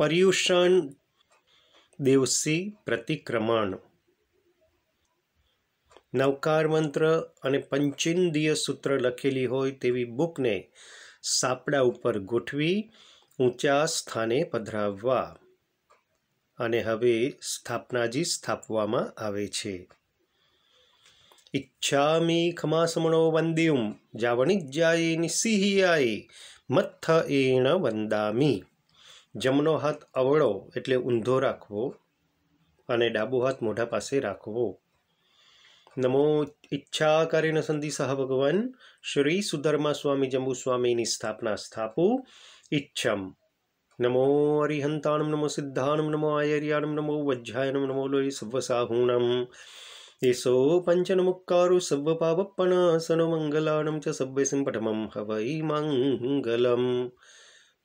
પર્યુષણ દેવસી પ્રતિક્રમણ નવકાર મંત્ર અને પંચિંદીય સૂત્ર લખેલી હોય તેવી બુકને સાપડા ઉપર ગોઠવી ઊંચા સ્થાને પધરાવવા અને હવે સ્થાપનાજી સ્થાપવામાં આવે છે ઈચ્છામી ખમાસમણો વંદ્યુમ જાવણિજ્યાય નિસિહિયાય મથ એણ વંદામી जम्नोहत अवड़ो એટલે ઉંધો રાખવો અને ડાબો હાથ મોઢા પાસે રાખવો નમો ઈચ્છા કરીને સંધી સહ ભગવાન શ્રી સુધર્મા સ્વામી જંબુ સ્વામી ની સ્થાપના સ્થાપું ઈચ્છમ નમો અરિહંતાણં નમો સિદ્ધાણં નમો આયર્યાણં નમો વજ્જાયનં નમો લોઈ સવસાહૂણં ઈસો પંચનમુક્કારો સવ પાપપનાસનો મંગલાણં ચ સભ્ય સંપટમં હવૈ મંગલમ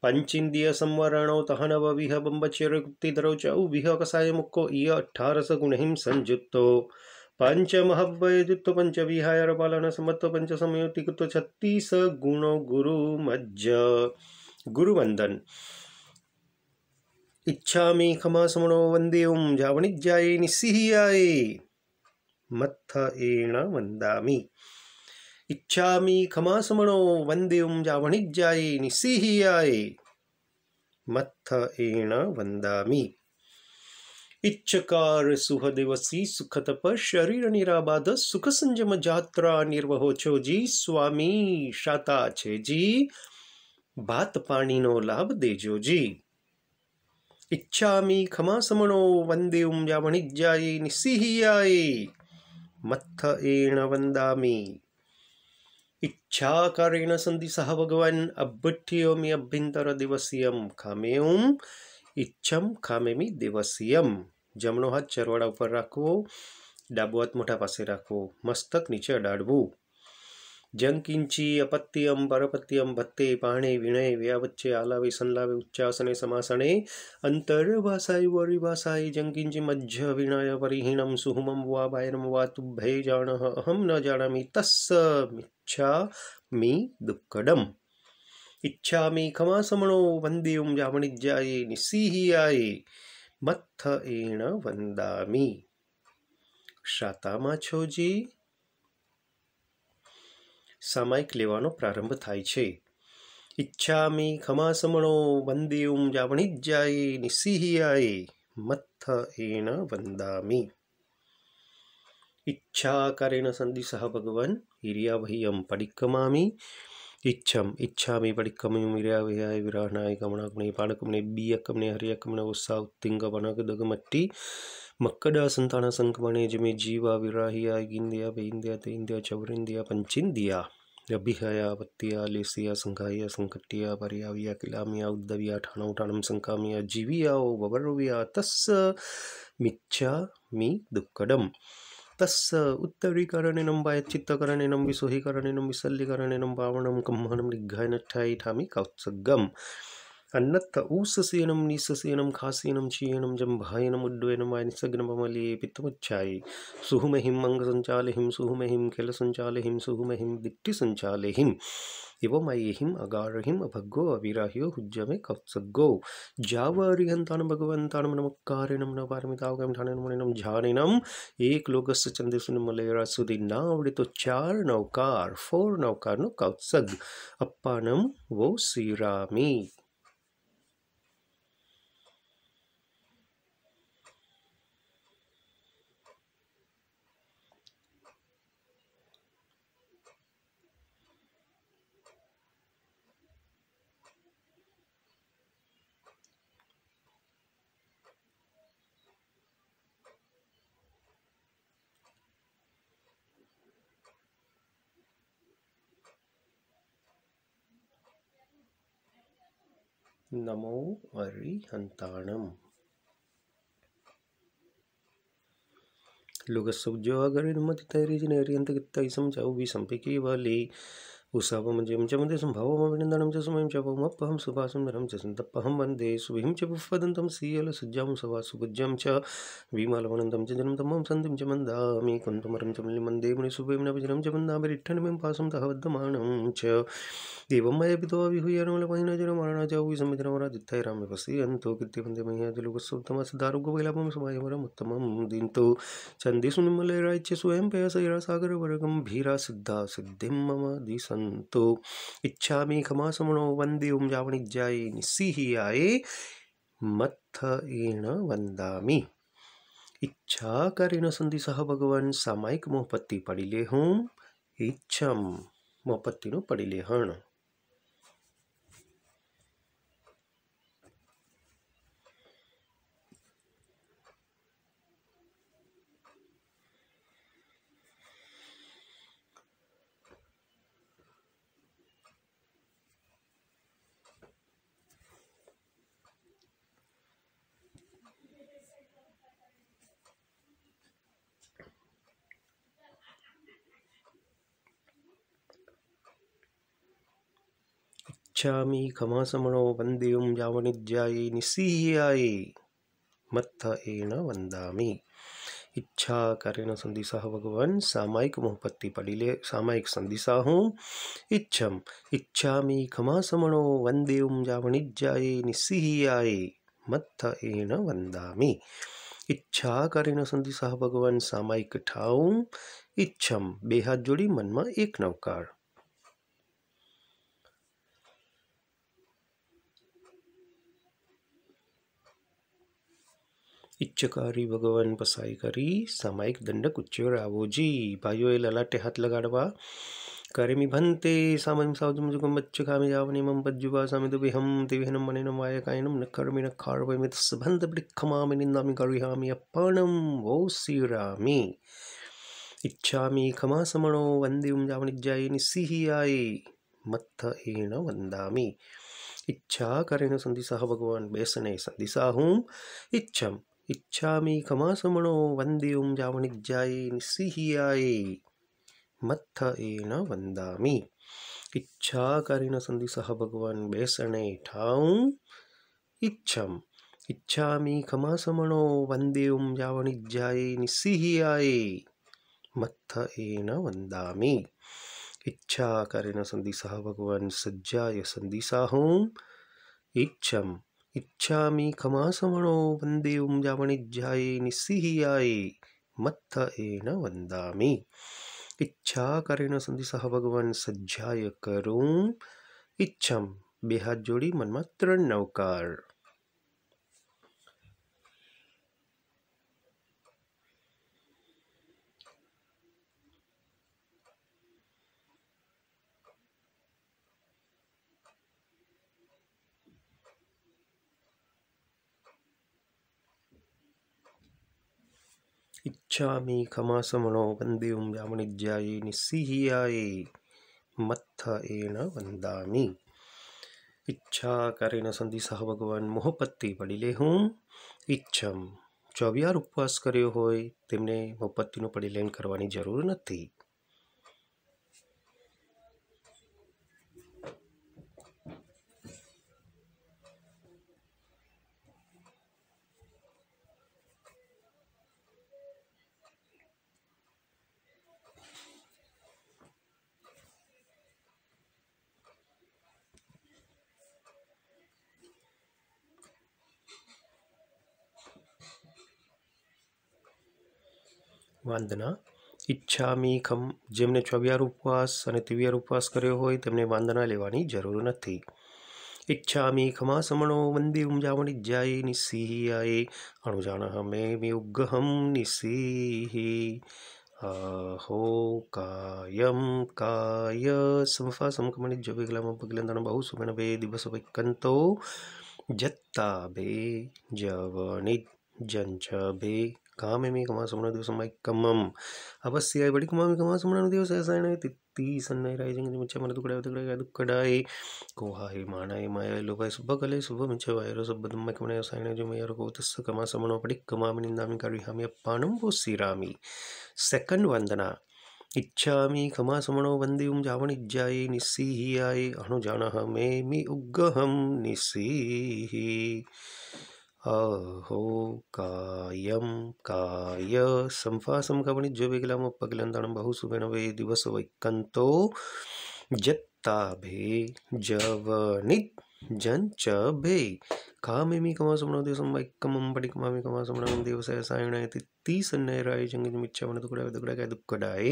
पंचिंदीय संवरण तहनव विह बंबचिरुक्तिधरो चौ विह कसाय मुक्को इय अठारस गुणहिम संयुक्तो पंच महव्वयुक्त पंच विहायर पालन समत्व पंच समयुति छत्तीस गुणो गुरु मज्ज गुरुवंदन इच्छा में खमा समणो ओं जावणिज्याय निस्सिहियाय मत्थ एण वंदामी इच्छा खमासमणो वंद्यम जा वणिज्याय निसीहियाय मत्थ एण वंदा इच्छकार सुह दिवसी तप शरीर निराबाध सुख संयम जात्रा निर्वहोचो जी स्वामी शाता छे जी बात पानी नो लाभ देजो जी इच्छा खमासमणो वंद्यम जा वणिज्याय निसीहियाय मत्थ एण वंदा इच्छा कारेण सन्धि सह भगवान अभ्युठियोमी अभ्यंतर खामे खामेम इच्छम मी दिवसीय जमणो हाथ चरवाड़ा पर राखवो डाबो हाथ मोटा पास राखवो मस्तक नीचे अडाड़व जंग किंची अपत्यम परपत्यम भत्ते पाणे विनय व्यावच्चे आलावे संलावे उच्चासने समासने अंतर्वासाय वरिवासाय जंकिंचि मध्य विनय परिहीनम सुहुमम वा बायरम वा तुभ्ये जान अहम न जानामि तस्स मि ઇચ્છામી દુક્કડમ ઈચ્છામી ખમાસમણો વંદે ઉમ જામણિજ્યાએ નિસિહિયાએ મથ એણ વંદામી શાતામાં છોજી સામાયિક લેવાનો પ્રારંભ થાય છે ઈચ્છામી ખમાસમણો વંદે ઉમ જામણિજ્યાએ નિસિહિયાએ મથ એણ વંદામી ඉච්ඡාකරෙන සන්දි සහ භගවන් ඉරියාවහියම් පඩික්කමාමි ඉච්ඡම් ඉච්ඡාමි පඩික්කමම ඉරියාවයාය විරාණාය ගමනක්නේ පාඩකමනේ බියක්කමනේ හරියක්කමන ඔස්සා උත්තිංග වනක දගමට්ටි මක්කඩා සන්තාන සංකමනේ ජමේ ජීවා විරාහියා ගින්දයා බේන්දයා තේන්දයා චවරින්දයා පංචින්දියා අභිහයාපත්තියා ලෙසියා සංකාය සංකට්ටියා පරියාවිය කිලාමිය උද්දවයා ටනවටනම් සංකාමිය ජීවියාවෝ බවරුවයා තස්ස මිච්චා මී දුක්කඩම් तस् उत्तरीकरणेनम बायचित्तकरणेनम विसोहीकरणेनम विसल्लीकरणेनम भावणम कम्हनम निघाय ठाई ठामि कौत्सगम अन्नत्त ऊससेनम निससेनम खासेनम चीयनम जम्भायनम उड्डयनम आयनिसग्नमले पित्तमुच्छायि सुहुमहिम अंग सुहुमहिं सुहुमहिम सुहुमहिं संचालहिम सुहुमहिम दिक्टि ಇವಮಯೇಹಿಂ ಅಗಾರಹಿಂ ಅಭಗ್ಗೋ ಅವಿರಾಹ್ಯೋ ಹುಜ್ಜಮೆ ಕತ್ಸಗ್ಗೋ ಜಾವ ಅರಿಹಂತಾನ ಭಗವಂತಾನ ನಮಕ್ಕಾರೆ ನಮ್ ನವಾರಮಿತಾವಗಂ ಧಾನ ನಮಣೆ ನಮ್ ಝಾನಿನಂ ಏಕ ಲೋಕಸ್ಯ ಚಂದ್ರಸುನ ಮಲಯರ ಸುದಿ ನಾವಡಿತು ಚಾರ್ ನೌಕಾರ ಫೋರ್ ನೌಕಾರ ನು ಕೌತ್ಸಗ್ ಅಪ್ಪಾನಂ ವೋ ಶ್ರೀರಾಮಿ नमो अरिहंताणम ലുഗസ്വജോഗരിമതിതൈരീജന അര്യന്തകിത്തൈസം ചൗബീസം പിക്കീവലി ഉസാപം ജയം ച മന്ദേ സംഭാവമഭിനന്ദനം ച സുമയം ച പൗമപ്പഹം സുഭാസം നരം ച സന്തപ്പഹം വന്ദേ സുഭിം ച പുഫദന്തം സീയല സുജ്ജാം സവാ സുപുജ്യം ച വിമാലവനന്തം ച ജനം തമ്മം സന്ധിം ച മന്ദാമി കുന്തമരം ച മന്ദേ മുനി സുഭേം നഭിജനം ച മന്ദാമരിഠനമേം പാസം തഹവദ്ധമാണം ച देवम माया पितवा तो भी हुई अनुमल महिना मतलब जरा मारना जाऊ इस समय जरा तो दित्ता राम में बसी अंतो कितने बंदे महिया जो लोग सब तमा तो सिद्धारों को बैला पम समाय हमारा उत्तम दिन तो चंदी सुनिमल राज्य स्वयं पे सैरा सागर वर्गम भीरा सिद्धा सिद्धि मम दिसंतो इच्छा में खमा समणो वंदे ओम जावणी जाए निस्सी ही आए मत्थ एण वंदामी इच्छा करेण संदेशः भगवान सामायिक मोहपत्ति पढ़ी ले हूँ इच्छम મોહપત્તીનું પડી લેહણ गच्छामि खमासमणो वन्देयं यावनिज्यायै निस्सीह्यायै मत्थ एण वंदामी इच्छा करेण संदिशा भगवान सामायिक मुहपत्ति पड़िले सामायिक संदिशा हूँ इच्छम इच्छा मी खमा समणो वंदेव जावणिज्याये निस्सीह्याये मत्थ एण वंदामी इच्छा करेण संदिशा भगवान सामायिक ठाऊं इच्छम બે હાથ જોડી મનમાં એક નવકાર इच्छकारी भगवान बसाई करी सामायिक दंडक उच्चोर आवोजी भाइयों ए ललाटे हाथ लगाड़वा करे मी भंते सामन सावज मुजुगम बच्च खामे जावने मम बज्जुबा सामे दुबे हम दिवेहनम मने नम आय कायनम नखर मी नखार वे मित सबंध ब्रिखमा मे निंदामि गरुहामि अपणम वो सिरामि इच्छामि खमा समणो वंदे उम जावनिज्जाय निसिहियाय मत्थ एण वंदामि इच्छा करेण संदिशाह भगवान बेसने संदिशाहूं इच्छम ఇచ్చామి కమాసమణో వందేం జావణిజ్యాయే నిస్సిహియాయ మత్త ఏన వందామి ఇచ్ఛాకరిణ సంధి సహ భగవాన్ బేసణే ఠాం ఇచ్చం ఇచ్చామి కమాసమణో వందేం జావణిజ్యాయే నిస్సిహియాయ మత్త ఏన వందామి ఇచ్ఛాకరిణ సంధి సహ భగవాన్ సజ్జాయ సంధి సాహం ఇచ్చం इच्छा खमासमणो वंदे उं जामणिज्याये निस्सिहियाये मत्थ एन वन्दामि इच्छा संधि सह भगवान सज्जाय करूं इच्छम બે હાથ જોડી મનમાં ત્રણ ઇચ્છામિ ખમાસમણો વંદ્યુમ યામણિજ્યાય નિસિંહ્યાય મથ્થ એણ વંદામી ઈચ્છા કાર્યના સંદેશા ભગવાન મોહપત્તિ પડી લે હું ઈચ્છમ જો ઉપવાસ કર્યો હોય તેમને મોહપત્તીનું પડીલેન કરવાની જરૂર નથી વાંદના ઈચ્છામીખમ જેમને છવ્યાર ઉપવાસ અને તિવ્યાર ઉપવાસ કર્યો હોય તેમને વાંદના લેવાની જરૂર નથી ઈચ્છામી ખમાસમણો મંદિર ઉમજાવણી જાય નિસિહિયાએ અણુજાણ હમે મે ઉગ્ગહમ નિસિહિ આહો કાયમ કાય સંફા સમકમણી જવેગલામ પગલંદણ બહુ સુમેણ બે દિવસ વૈકંતો જત્તા બે જવણિત જંચ બે කාමෙමි කමා සමන දව සමයි කමම් අවස්්‍යය වැඩි කමාම කමා සමන දව සෑසායන තිත්ති සන්න රජ මච මරතු කඩාවතකර ගදු කඩායි කෝහහි මානයි මය ලොකයි සුබ කල සුබ මච වයර සබදම කමන සයන ජම යර කෝතස්ස කම සමනෝ පඩි කමාමිනි දාමි කරි හමිය පානම් පෝ සිරාමි සැකන් වන්දනා इच्छामि खमासमणो वन्दियुं जावणिज्यायै निस्सीहियायै अणुजानः मे मि उग्गहं निस्सीहि ಅಹೋ ಕಾಯಂ ಕಾಯ ಸಂಫಾಸಂ ಕವಣಿ ಜೋಬೇಗಿಲಾಮ ಪಗಿಲಂದಾಣಂ ಬಹುಸುಬೇಣವೇ ದಿವಸ ವೈಕಂತೋ ಜತ್ತಾಭೇ ಜವನಿತ್ ಜಂಚ ಭೇ ಕಾಮೇಮಿ ಕಮಾಸುಮಣ ದಿವಸಂ ವೈಕಮಂ ಪಡಿ ಕಮಾಮಿ ಕಮಾಸುಮಣ ದಿವಸ ಸಾಯಣ ತಿತ್ತಿ ಸನ್ನೇರಾಯ ಜಂಗಿಜ ಮಿಚ್ಚವಣ ದುಕಡಾಯ ದುಕಡಾಯ ದುಕಡಾಯ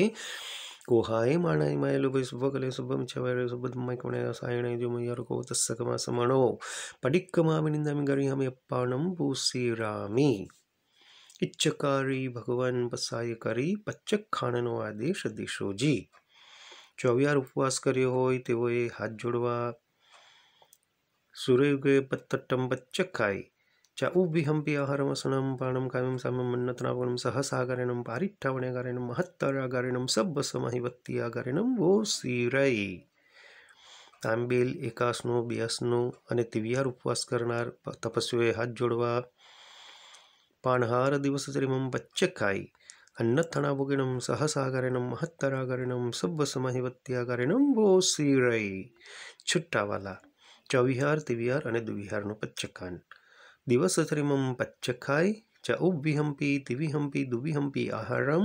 ഗുഹായമാണായ്മായ ലുപയുസുബകലെ സുബം ചവരെ സുബദ്മൈക്കുണേ സായണേ ജുമയർക്കോ തസ്സകമാസമണോ പഠിക്കമാമിനിന്ദമികറിയാമി എപ്പാണം പൂസിരാമി इच्छकारी भगवान पसायकारी પચ્ચક ખાણનો આદેશ દિશોજી ચોવિયાર ઉપવાસ કર્યો હોય તેઓએ હાથ જોડવા સૂર્યયુગે પત્તટમ પચ્ચક ખાય චඋබ්බිහම් පියහරම සුනම් පානම් කමම් සම මන්නතනාපනම් සහ සාගරනම් පරිට්ඨවනගරනම් මහත්තරාගරනම් සබ්බ සමහිවත්තියාගරනම් වෝ සීරයි. තම්බෙල් එකාස්නෝ බියස්නෝ અને තිවිහාර උපවාස කරනාર තපස්වේ හත් જોડવા පානහාර દિવસ සරිමම් පච්චකයි. අන්නත්තනාපුගෙනම් සහ සාගරනම් මහත්තරාගරනම් සබ්බ සමහිවත්තියාගරනම් වෝ සීරයි. છુટ્ટાવાલા ચવિહાર તિવિહાર અને દુવિહારનો પચ્ચકાંડ ദിവസത്രിമം പച്ചക്കായ് ച ഉവ്വിഹംപി തിവിഹംപി ദുവിഹംപി ആഹാരം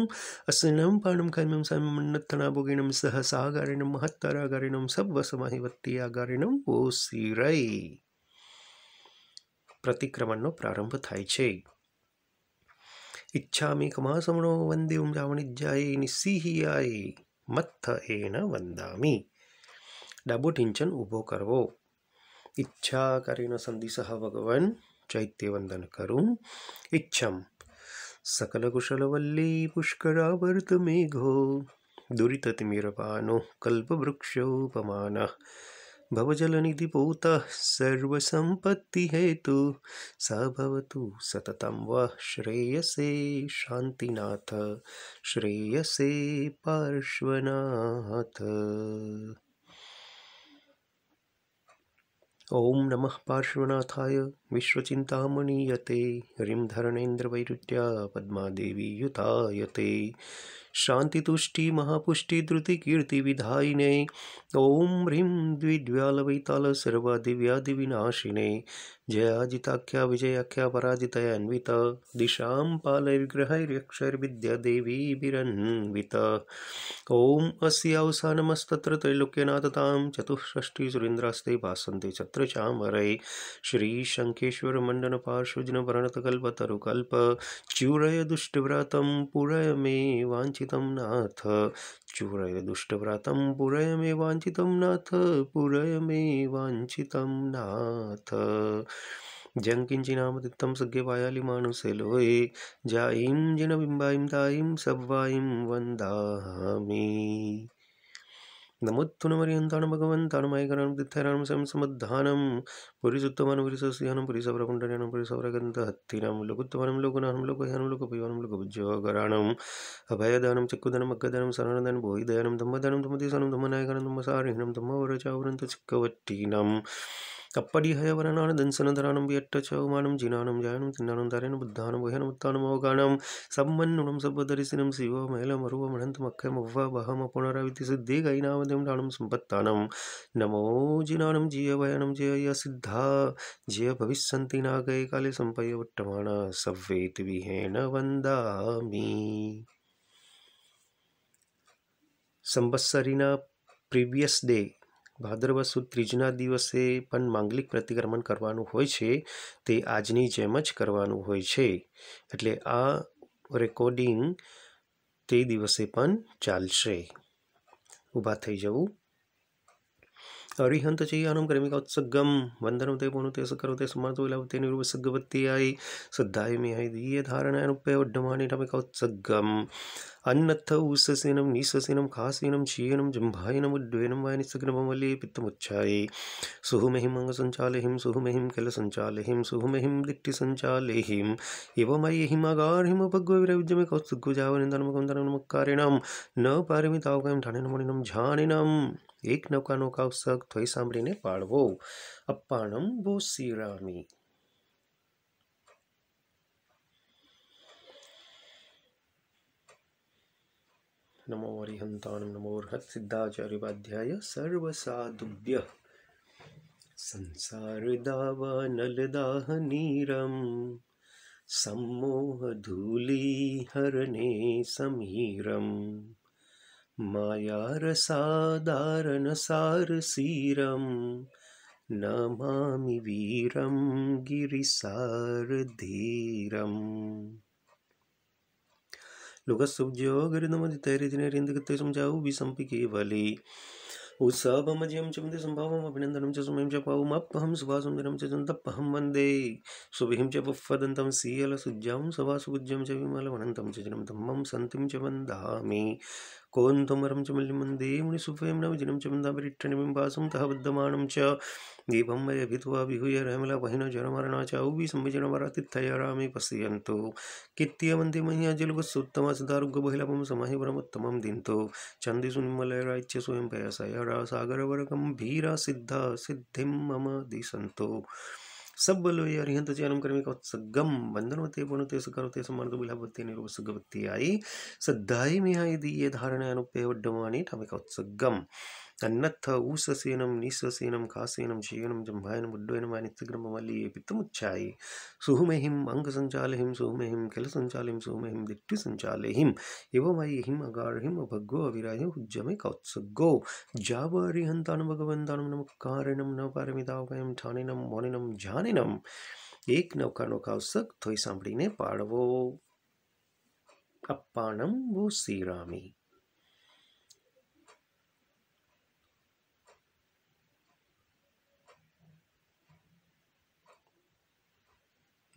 അസ്നം പാണം കൈമം സമന്നത്തനാഭുഗിണം സഹ സാകാരിണം മഹത്തരാകാരിണം സബ്വസമഹിവത്തിയാകാരിണം ઓ સિરઈ પ્રતિક્રમણનો પ્રારંભ થાય છે ઈચ્છામી કમાસમણો વંદે ઉમ જાવણિજ્યાય નિસિહિયાય મત્થ એન વંદામી ડાબો ટિંચન ઊભો કરવો ઈચ્છા કરીને સંદિશઃ ભગવાન चैत्यवंदन करूं इच्छम पुष्कर आवर्त मेघो निधि पोता सर्व संपत्ति हेतु भवतु सततम व श्रेयसे शांतिनाथ श्रेयसे पार्श्वनाथ ओम नम पार्श्वनाथाय विश्वचिन्तामणीयते ह्रीं धरणेन्द्रवैरुट्या पद्मादेवी युतायते शान्तितुष्टिमहापुष्टिद्रुतिकीर्तिविधायिने ओं ह्रीं द्विद्व्यालवैतालसर्वादिव्यादिविनाशिने जयाजिता विजयाख्या पराजितया अन्विता दिशां पालय विग्रहैर्यक्षैर्विद्या देवीभिरन्विता ॐ अस्य अवसानमस्तत्र त्रैलोक्यनाथतां चतुःषष्टिसुरेन्द्रास्ते भासन्ते छत्र चामरै श्रीशङ्केश्वरमण्डनपार्श्वजनभरणतकल्पतरुकल्पच्यूरय दुष्टव्रातं पुरय मे वाञ्छितं नाथ चूरय दुष्टव्रतम पुरय मे वाचित नाथ पुरय मे वाचित नाथ जं किञ्चिनामतित्तं सज्ञपायालि मानुषे लोये जायीं जिनबिम्बायिं ताईं सब्वाईं वंदा नमत्तु नमरियन्तानं भगवन्तानं मयकरणं तित्थैरानं सं समद्धानं पुरिसुत्तमानं पुरिसस्यानं पुरिसवरपुण्डर्यानं पुरिसवरगन्धहत्तिनां लोकोत्तमानं लोकनानं लोकह्यानं लोकपिवानं लोकभुज्योगराणम् अभयदानं चक्कुदानम् अक्कदानं शरणदानं भोहिदयानं धम्मदानं धम्मदेशानं धम्मनायकनं धम्मसारिहिणं धम्मवरचावरं तु चिक्कवट्टीनाम् കപ്പടിഹയവരനാണ് ദൻസനധരാണം വിയറ്റ ചൗമാനം ജിനാനം ജായനം തിന്നാനം തരനും ബുദ്ധാനം ഉഹനം ഉത്താനം ഓകാനം സമ്മന്നുണം സർവദരിശനം ശിവ മേലമറുവ മണന്ത് മക്ക മവ്വ ബഹമ പുനരവിധി സിദ്ധി കൈനാവദ്യം ഡാണം സമ്പത്താനം നമോ ജിനാനം ജീയവയനം ജയ സിദ്ധ ജയ ഭവിഷ്യന്തി നാഗയ കാലേ സമ്പയവട്ടമാണ സവ്വേത് വിഹേണ വന്ദാമി संवत्सरिना प्रीवियस डे ભાદરવા સુદ ત્રીજના દિવસે પણ માંગલિક પ્રતિક્રમણ કરવાનું હોય છે તે આજની જેમ જ કરવાનું હોય છે એટલે આ રેકોર્ડિંગ તે દિવસે પણ ચાલશે ઊભા થઈ જવું हरिहन्तचै आनमकर्मिकात्सगं वन्दनमते पुणुते सकरोते समातो विलावते निरूपसगवत्यायि सद्धाय मे है दीये धारणानुपयवड्डमानिटमिकात्सगम् अन्नत्थ उस्ससेनं निःससेनं खासेनं क्षीयनं जम्भायनमुड्वेनं वायनिसग्नमले पित्तमुच्छाये सुहुमहिम् अङ्गसञ्चालहिं सुहुमहिं किल सञ्चालहिं कौत्सुग दिट्टिसञ्चालहिम् एवमय्यहिमगार्हिमुपग्वविरविद्यमे कौत्सुग्गुजावनिन्दनमकन्दनमकारिणं न पारमितावगयं ठाणिनमणिनं झानिनम् एक नौका नौका उत्सव थोई सांभी ने पाड़वो अप्पाणम भूसीरामी नमो हरिहंता नमो सिद्धाचार्योपाध्याय सर्वसाधुभ्य संसार दावा नलदाह समीरम मायारसाधारणसारसीरं नमामि वीरं गिरिसारधीरम् लोकस्तुब्जोगरिदमदितैरिदिनरिन्दगत्यसंजाहु विसम्पिकेवले उत्साहमजयं च वन्दे सम्भावम् अभिनन्दनं च सुमयं च पावमप्पहं सुभासं कोऽन्तमरं च मल्लिमं देमुनि सुभयं नवजनं च मन्दापरिट्टनिबिम्बासं तः बद्धमानं च दीपं वै अभित्वा विहूय रहमलापहिनो जरमरणा चाहुवि संविजनमरातिथयरामि पश्यन्तु कित्यवन्ति मह्या जलवत्सुत्तमा सदारुग्गबहिलपं समाहि परमुत्तमं दिन्तो छन्दिषु निम्मलयराच्य स्वयं पयसयरा सागरवरकं भीरा सिद्धा सिद्धिं मम दिशन्तो सब्बलोयरिहन्तचयनकर्मिक सगम बंधनवते पुनते सुकरते सम्मर्दबुलाभते निरूपसुगवत्ति आई सद्धायि मिहाय दीये धारणानुपे वड्डमानि ठमिकोत्सगम अन्नत्थ ऊससेनम निःससेनम खासेनम शयनम जम्भायनम उड्डयनम अनित्यग्रम मल्लिये पित्तमुच्छाये सुहुमेहिम अंग संचालहिम सुहुमेहिम खिल संचालहिम सुहुमेहिम दिट्टि संचालहिम एवं हिम अगारहिम अभग्गो अविराय उज्जमे कौत्सगो जावरिहंतान भगवंतान नम कारणम न पारमितावयम ठानिनम मोनिनम જાનિનમ नौका નૌકાનો કાવસક થોઈ સાંભળીને પાડવો અપ્પાણમ વો શ્રીરામી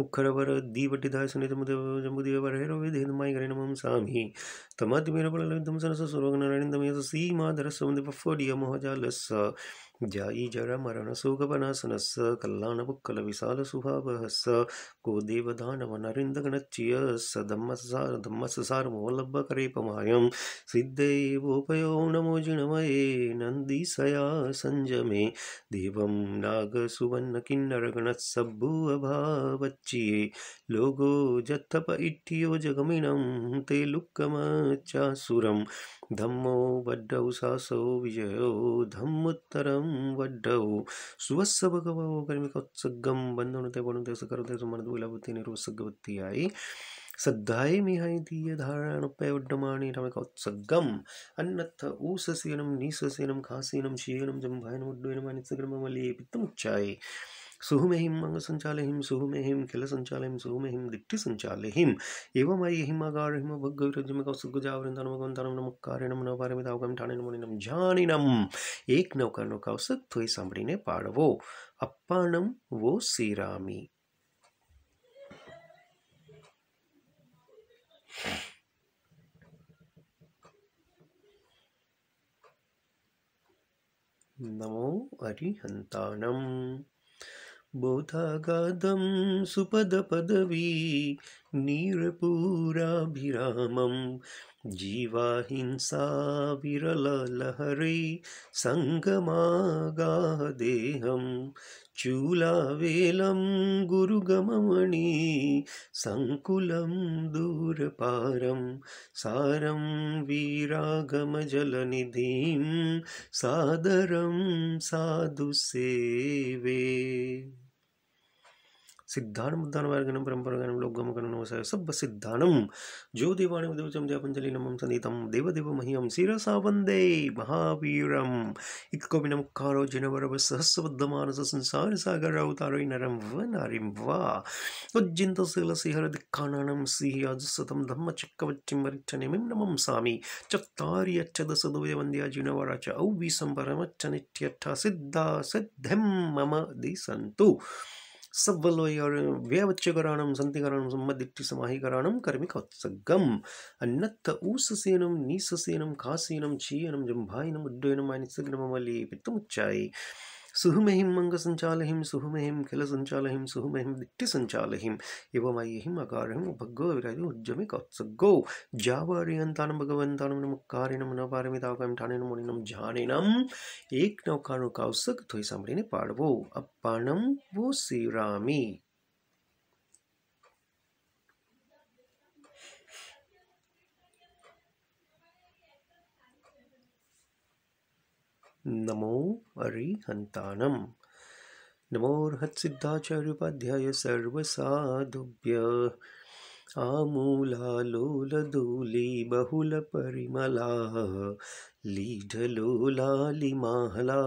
ಮುಖರವರ ದೀವಟಿದಾಸನಿತ ಮುದೇವರೇರವೇದೇದಮಾಯಿಗರೇಣಮಂ ಸಾಮಿ ತಮದ್ಮೇರಬಲವಿದ್ದಂ ಸರಸ ಸುರೋಗನಾರಾಯಣಂದಮಯಸ ಸೀಮಾಧರಸ್ವಂದಿ ಪಫೋಡಿಯ ಮೋಹಜಾಲಸ್ಸ ಜಾಯಿ ಜರ ಮರಣ ಸೋಗವನಾಸನಸ್ಸ ಕಲ್ಲಾಣಬುಕ್ಕಲ ವಿಶಾಲ ಸುಭಾವಹಸ್ಸ को देवदानवनरिन्दगणच्य स धम्मसार धम्मसारमोल्लभकरेपमायं सिद्धैवोपयो नमो जिणमये नन्दीसया सञ्जमे देवं नागसुवर्णकिन्नरगणत्सभुवभावच्चिये लोगो जत्थप इट्टियो जगमिनं ते लुक्कमच्चासुरं धम्मो वड्डौ सासौ विजयो धम्मुत्तरं वड्डौ सुवस्स भगवो कर्मिकोत्सगं बन्धनुते वणुते सकरुते सुमनद्व കുലബുദ്ധിനൊരു ഉത്സഗബുദ്ധിയായി ശ്രദ്ധായി മിഹായി തീയധാരണപ്പയൊഡ്ഡമാണി രമകോത്സഗം അന്നത്ത ഊസസീനം നീസസീനം കാസീനം ശീനം ജംഭായനം ഉഡ്വനം അനിസഗ്രമമലിയെ പിത്തമുച്ചായി सुहुमेहिम अंग संचालहिम सुहुमेहिम खिल संचालहिम सुहुमेहिम दिट्टि संचालहिम एवं आई हिम अगार हिम भग विरजम का सुगजा वृंदन भगवंतन नम कार्य नम नवारे में दावगम ठाणे नम नम जानिनम एक नौकर नौका उस तो ही सांभळीने पाडवो अप्पाणम वो सीरामी नमो अरिहन्तानम् बोधागादं सुपदपदवी नीरपूराभिरामं जीवाहिंसाविरललहरे विरललहरैः चूलावेलं गुरुगममणि सङ्कुलं दूरपारं सारं वीरागमजलनिधिं सादरं साधुसेवे सिद्धान मुद्दान वर्गनम परंपरागणम लोकगम गणनवसाय सब सिद्धानम जो देवाणम देवचम जयापंजलि नमम संदीतम देवदेव महियम शिरसा वंदे महावीर इक्कोपि नमकारो जिनवर सहस्रबद्धमानस संसार सागर अवतारोय नरम व नारिम वा उज्जिंत शील सिहर दिक्खानानम सिहियाज सतम धम्म चक्कवच्चिम वरिच्छनिमिम नमम सामि चत्तारि अच्छदस दुवे वन्द्या जिनवराच औ विसंपरमच्चनित्यट्ठ सिद्धा सिद्धि मम दिसन्तु सवल्वयर व्यवच्चकराणम संतिकराणम सम्मदिट्टि समाहिकराणम कर्मिकोत्सगम अन्नत्थ ऊससेनम नीससेनम खासेनम छीयनम जम्भायनम उड्डयनम आनिसग्नममली पित्तमुच्चाई सुहुमहिम अंग संचालहिम सुहुमहिम खिल संचालहिम सुहुमहिम दिट्टि संचालहिम एवं आयहिम अकारहिम भग्गो विराज उज्जमि कौत्सगो जावारियंतानम भगवंतानम नम कारिणम न पारमितावकाम ठाणेनम मुनिनम जानेनम एक नौकानु कौसक थोई सामरी ने पाड़वो अपानम वो सिरामी नमो अरिहंतानम नमोर्हत्सिद्धाचार्योपाध्याय सर्वसाधुभ्य आमूलालोलदूली बहुलपरिमला लीढलोलालिमाहला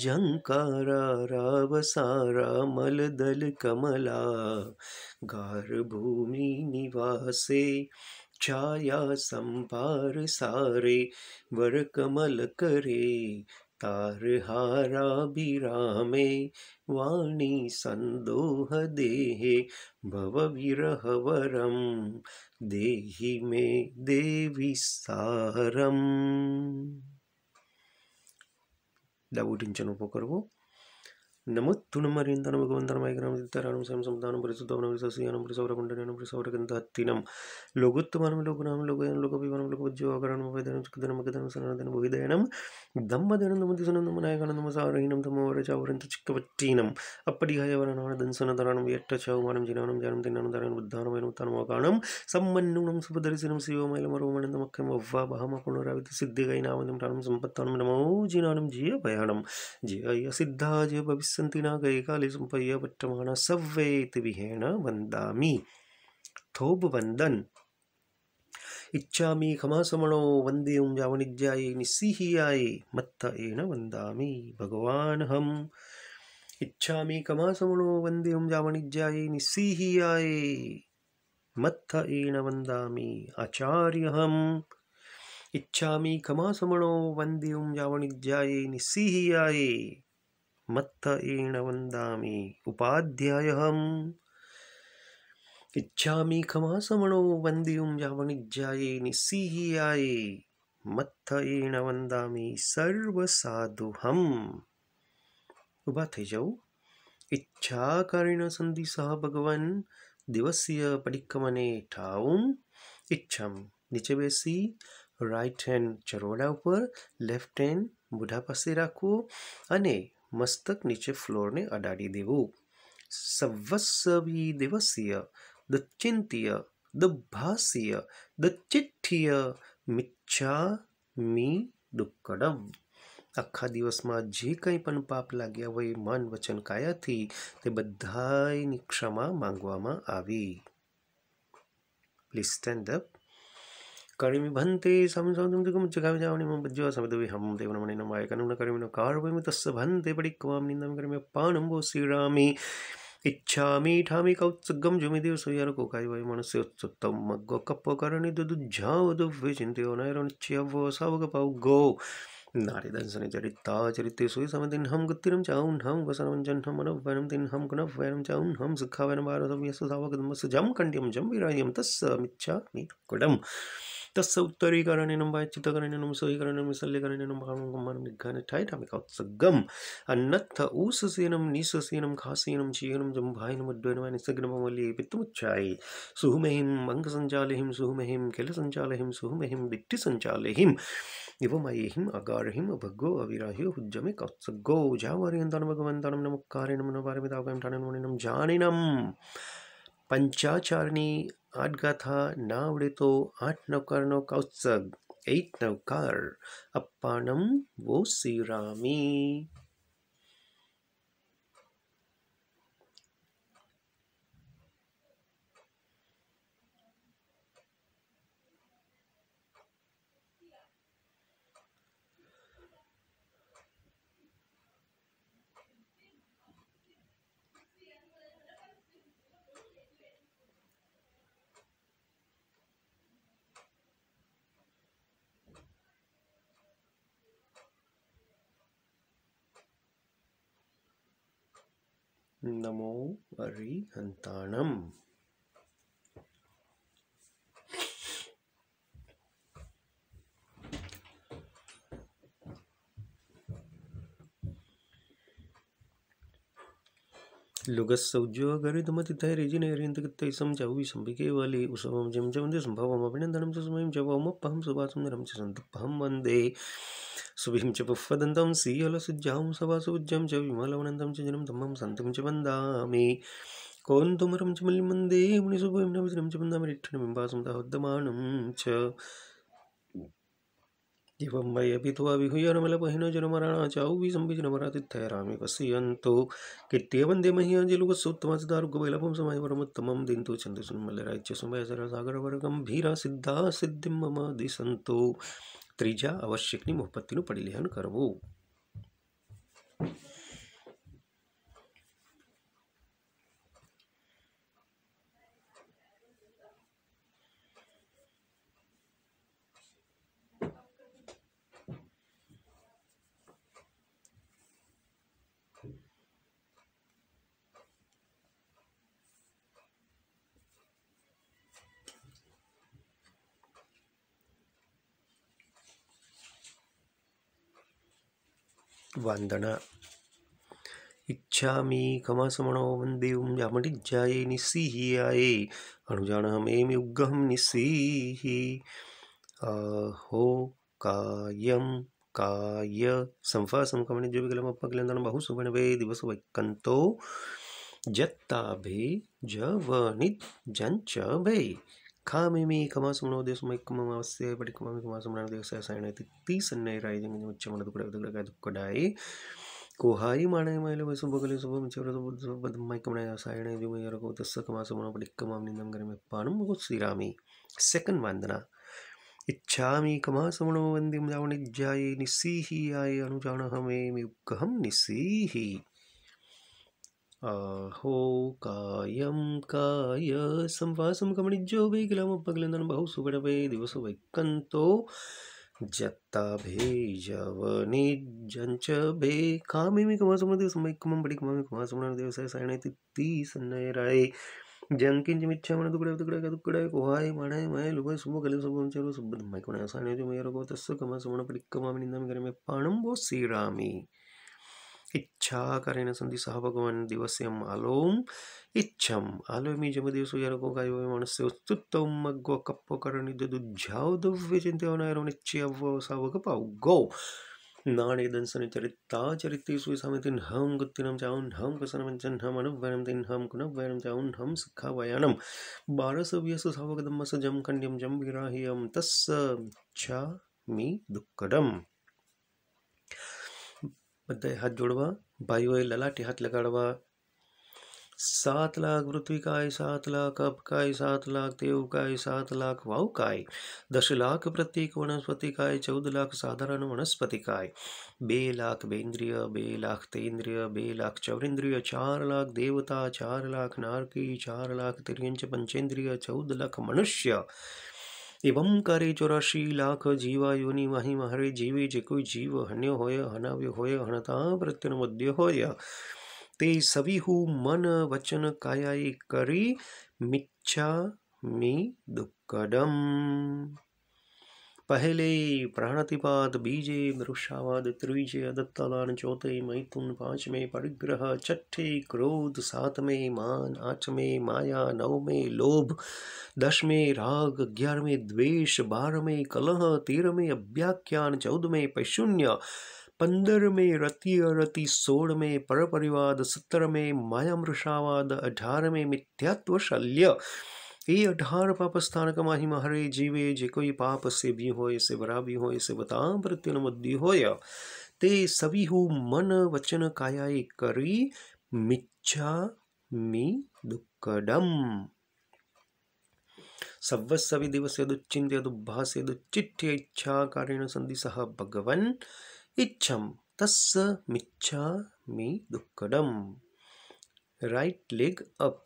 झङ्कारारावसारा मलदलकमला गारभूमिनिवासे छाया संपार सारे वरकमल करे तार हारा तारहाराभिरामे वाणी संदोह देहे भव विरह वरम देहि मे देवि સારમ દાબુટીન ચનો પકડવો ನಮತ್ತು ನಮರಿಂದ ನಮಗೆ ವಂದನಮಾಯ ಗ್ರಾಮದಿತ್ತಾರಾಣಂ ಸ್ವಯಂ ಸಂತಾನಂ ಪರಿಸುದ್ಧಾವನಂ ಸಸ್ಯಾನಂ ಪರಿಸೌರಮಂಡನಾನಂ ಪರಿಸೌರಗಂಧಾತ್ತಿನಂ ಲೋಗುತ್ತಮಾನಂ ಲೋಗುನಾಂ ಲೋಗಯಂ ಲೋಕಭಿಮಾನಂ ಲೋಕವಜ್ಯೋಗರಣಂ ವೇದನಂ ಚಿಕ್ಕದನಂ ಗದನಂ ಸನನದನಂ ಭುಗಿದಯನಂ ದಮ್ಮದನಂ ನಮ್ಮ ದಿಸನಂ ನಮ್ಮ ನಾಯಕನಂ ನಮ್ಮ ಸಾರಹೀನಂ ತಮ್ಮ ವರಚಾವರಂತ ಚಿಕ್ಕವಟ್ಟೀನಂ ಅಪ್ಪಡಿಹಾಯವರನಾಣ ದಂಸನದರಾಣಂ ಎಟ್ಟ ಚಾವಮಾನಂ ಜಿನಾನಂ ಜಾನಂ ತಿನ್ನಾನಂ ದಾರಂ ಉದ್ದಾನಮಯನಂ ಉತ್ತಾನಮೋಕಾಣಂ ಸಮ್ಮನ್ನೂಣಂ ಸುಭದರಿಸಿನಂ ಸಿಯೋಮೈಲ ಮರುವಮಣಂ ಮಕ್ಕಂ ಅವ್ವಾ ಬಹಮ ಪುನರಾವಿತ ಸಿದ್ಧಿಗೈನಾಮಂ ಟಾಣಂ ಸಂಪತ್ತಾನಂ ನಮೋ ಜಿನಾನಂ ಜಿಯ ಭಯಾಣಂ ಜಿಯ ಸಿದ್ಧಾ ಜಯ ಭವಿಷ್ಯ सन्तिनागैकालिसम्पय्यपट्टमाणा सव्वेतिविहेण वन्दामि थोबवन्दन् इच्छामि खमासमणो वन्दे ओं जावनिज्याये निस्सिहियाये मत्त एण वन्दामि भगवान् हम इच्छामि कमासमणो वन्दे ओं जावणिज्याये निस्सिहियाये मत्थ एण वन्दामि आचार्यहम् इच्छामि खमासमणो वन्दे ओं जावणिज्याये निस्सिहियाये मत्थईण वंदा उपाध्याय इच्छा खमासमणो वंद्यम जवणिज्याये निसीहियाये मत्थईण वंदा सर्वसाधु हम उभा थे जाऊ इच्छा कारिण संधि सह भगवन दिवसीय परिक्रमणे ठाउं इच्छम नीचे बेसी राइट हैंड चरोड़ा ऊपर लेफ्ट हेन्ड बुढ़ा पास राखो अने મસ્તક નીચે ફ્લોરને અડાડી દેવું સવસ્વી દિવસીય દચિંત્ય દભાસ્ય દચિઠ્ય મિચ્છા મી દુક્કડમ આખા દિવસમાં જે કંઈ પણ પાપ લાગ્યા હોય મન વચન કાયાથી તે બધાની ક્ષમા માંગવામાં આવી પ્લીઝ સ્ટેન્ડ અપ කරිමි බන්තේ සම්සෝතුමතිකම චකාවිජාවනම බජ්ජවා සමතවේ හම්තේ වනමන නමය කනුන කරමන කාර්වම තස්ස බන්තේ පඩික්වාම නිදම් කරම පානම්බෝ සිරාමී कौत्सुगम सुयर को काई मन से उत्सुतम मग्गो कप्पो करणी दुदु झाव दुव्वे चिंतियो नैरन गो नारी दंसने चरिता चरित सुई हम गतिरम चाउन हम वसनम जन हम मनव वैरम दिन हम गुणव वैरम चाउन हम सुखा वैरम बारसम यसु सावग दमस जम कंडियम जम विरायम तस्स मिच्छा मी कुडम तस्य उत्तरीकरणेनं वायचितकरणेन सहीकरणेन शल्यकरणेन भावं गमनं विज्ञाने ठैठमिकौत्सगम् अन्नत्थ ऊससेनं नीससेनं खासेनं चीयनं जम्भायनम् अद्वैनमानि सग्नमवल्ये पित्तमुच्चायि सुहुमहिं अङ्गसञ्चालहिं अविराह्यो हुज्जमि कौत्सगो जावर्यन्तं भगवन्तं नमः कारेण आठ गाथा ना आवड़े आठ नौकारों का उत्सव एट नौकार अपानम वो सीरामी संतानम లుగస్సౌద్యోగరిధమతిధైరిజినైరింతకిత్తై సంజౌవి సంభికే వాలి ఉసవం జం జమంది సంభవమభినందనం చ సమయం జవమప్పహం సుభాసుందరం చ సంతప్పహం వందే సుభిం చ పుఫదంతం సీయలసుజ్జాం సభాసుజ్జం చ విమలవనందం చ జనం తమ్మం సంతం చ వందామి कोऽन्तुमरं च मल्लिमन्दे मुनिसुभयं च मन्दामरिक्षणं वासुदाहुद्यमानं च दिवं वै अपि त्वा जनमराणा चावि संविजनमरातिथैरामि पश्यन्तो कित्ते वन्दे दिन्तु चन्द्रसुन्मलराज्यसुमयसरसागरवर्गं भीरा सिद्धा सिद्धिं मम दिशन्तो ત્રીજા આવશ્યકની મુહબત્તીનું પરિલેહન વંદના इच्छामी खमासमणो वन्दे उं यामटिज्याय निस्सीहाये अणुजाणहमेमि उग्गहं निस्सीः अहो कायं काय संफा समकमणे जो विकलम अपकलंदन बहु सुवर्ण वे दिवस वैकंतो जत्ता भे जवणित जंच भे காமைமே கமாசுமனோ தேசம் ஐக்கமம் அவசிய படிக்கமாமே கமாசுமனான தேச சயனத்தை தீ சன்னை ராயஜங்க உச்சமனது கூட கொடாய் கோஹாய் மாணவமாயில வயசும் பகலே சுபம் மயக்கமனாய சாயன இதுமையரகோ தஸ்ஸ கமாசுமனோ படிக்கமாம் நிந்தம் கரமே பானும் ஸ்ரீராமி செகண்ட் வந்தனா इच्छामि कमासमणो वन्द्यं यावनिज्याये निस्सीहि याये अनुजाणहमे युक्कहं निस्सीहि आहो कायं काय संवासं कमणिज्यो वैकिलामुपगलन्दनं बहु सुगडवे दिवसो वैकन्तो जत्ताभेजवनिजञ्च भे कामिमि कमासमदे समैकमं पडिकमं कमासमणं देवसाय सायणैति ती सन्नयराय जंकिन जिमिच्छा मन दुकड़े दुकड़े का दुकड़े कोहाय माने मैं लुबे सुबह गले सुबह चलो सुबह मैं कोने जो मेरे को तस्स कमा सुमन पडिकमा निंदा करे में पाणम वो सीरामी इच्छा करेण संधि सह भगवान दिवस आलोम इच्छम आलोमी जमदेवसु यनको गायो मनस्य उत्तुत्तम अग्गो कप्पो करणी दुद्झाव दव्य चिंतवनायरोन इच्छ्यव सावक पाव गो नाणेदंसनि चरिता चरितेषु सामितिन् हं गतिनं चाउन् हं प्रसन्नमञ्चन् हम् अनुवैनं तिन् हं कुणवैनं चाउन् हं सुखावयानं बारसव्यसु सावगदम्मस जं खण्ड्यं जम विराह्यं तस्स च मी दुःखदम् બધાએ હાથ જોડવા ભાઈઓએ ललाटी हाथ लगाड़वा सात लाख पृथ्वी पृथ्वीकाय सात लाख अपकाय सात लाख देव देवकाय सात लाख वाऊ वावकाय दस लाख प्रत्येक वनस्पतिकाय चौदह लाख साधारण वनस्पति वनस्पतिकाय बे लाख बेन्द्रिय बे लाख तेन्द्रिय बे लाख चौरेन्द्रिय चार लाख देवता चार लाख नारकी चार लाख तिरंज पंचेन्द्रिय चौदह लाख मनुष्य एवं करे चौरासी लाख जीवा योनि महिम हरे जीवे जे कोई जीव हन्य होय हनाव्य होय हणता प्रत्यन मध्य होय ते सभी हु मन वचन कायाई करी मिच्छा मी दुक्कडम पहले प्राणतिपात बीजे मृषावाद त्रिजे अदत्तलान चौथे मैथुन पाँचवें परिग्रह छठे क्रोध सातवें मान आठवें माया नवमे लोभ दसवें राग ग्यारहवें द्वेष बारहवें कलह तेरहवे अभ्याख्यान चौदहवे पैशून्य पंद्रह में रति अरति सोल में परपरिवाद सत्रह में माया मृषावाद अठारह में मिथ्यात्व शल्य ये अठार पाप स्थान का माही महारे जीवे जे कोई पाप से भी हो से बरा भी हो से बता प्रत्युन हो या ते सभी हु मन वचन काया करी मिच्छा मी दुक्कडम सवस्सवि दिवस दुचिंत्य दुभासे दुचिठ्य इच्छा कारेण संधि सह भगवन इच्छम तस् मिच्छा मी दुक्कडम राइट लेग अप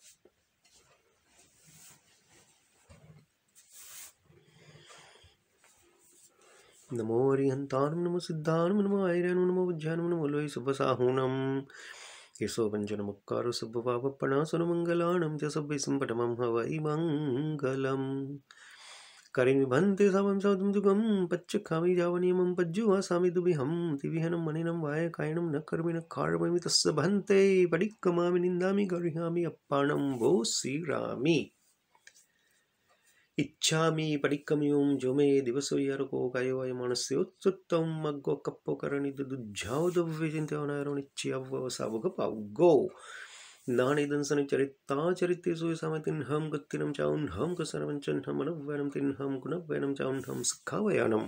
नमो हरिहन्तानं नमो सिद्धानं नमो ऐरानं नमो बुद्ध्यानं नमो लोयि सुभसाहूनं सुन सुभपापणासुरमङ्गलानं च सभ्य सम्पटमं हवै मङ्गलम् सवम विभन्ते जुगम पच्च दुगं पच्चखामि जावनीयमं पज्जुवासामि दुबिहं तिविहनं मणिनं वायकायणं न कर्मि न कार्ममि तस्य भन्ते पडिक्कमामि निन्दामि गर्ह्यामि अप्पाणं वो श्रीरामि ఇచ్చామి పడిక్కమయం జోమే దివసోయ్యారకో కయోయ మనస్యోత్సుత్తం మగ్గో కప్పో కరణి దుజ్జావుదవ్విచింతేవనాయరణిచ్చి అవ్వవ సావుగ పావుగో నాణిదంసని చరిత్తా చరిత్రేసు సమతిన్హం గత్తినం చావున్హం కసనవంచన్హం అనవ్వనం తిన్హం కుణవ్వనం చావున్హం సుఖావయానం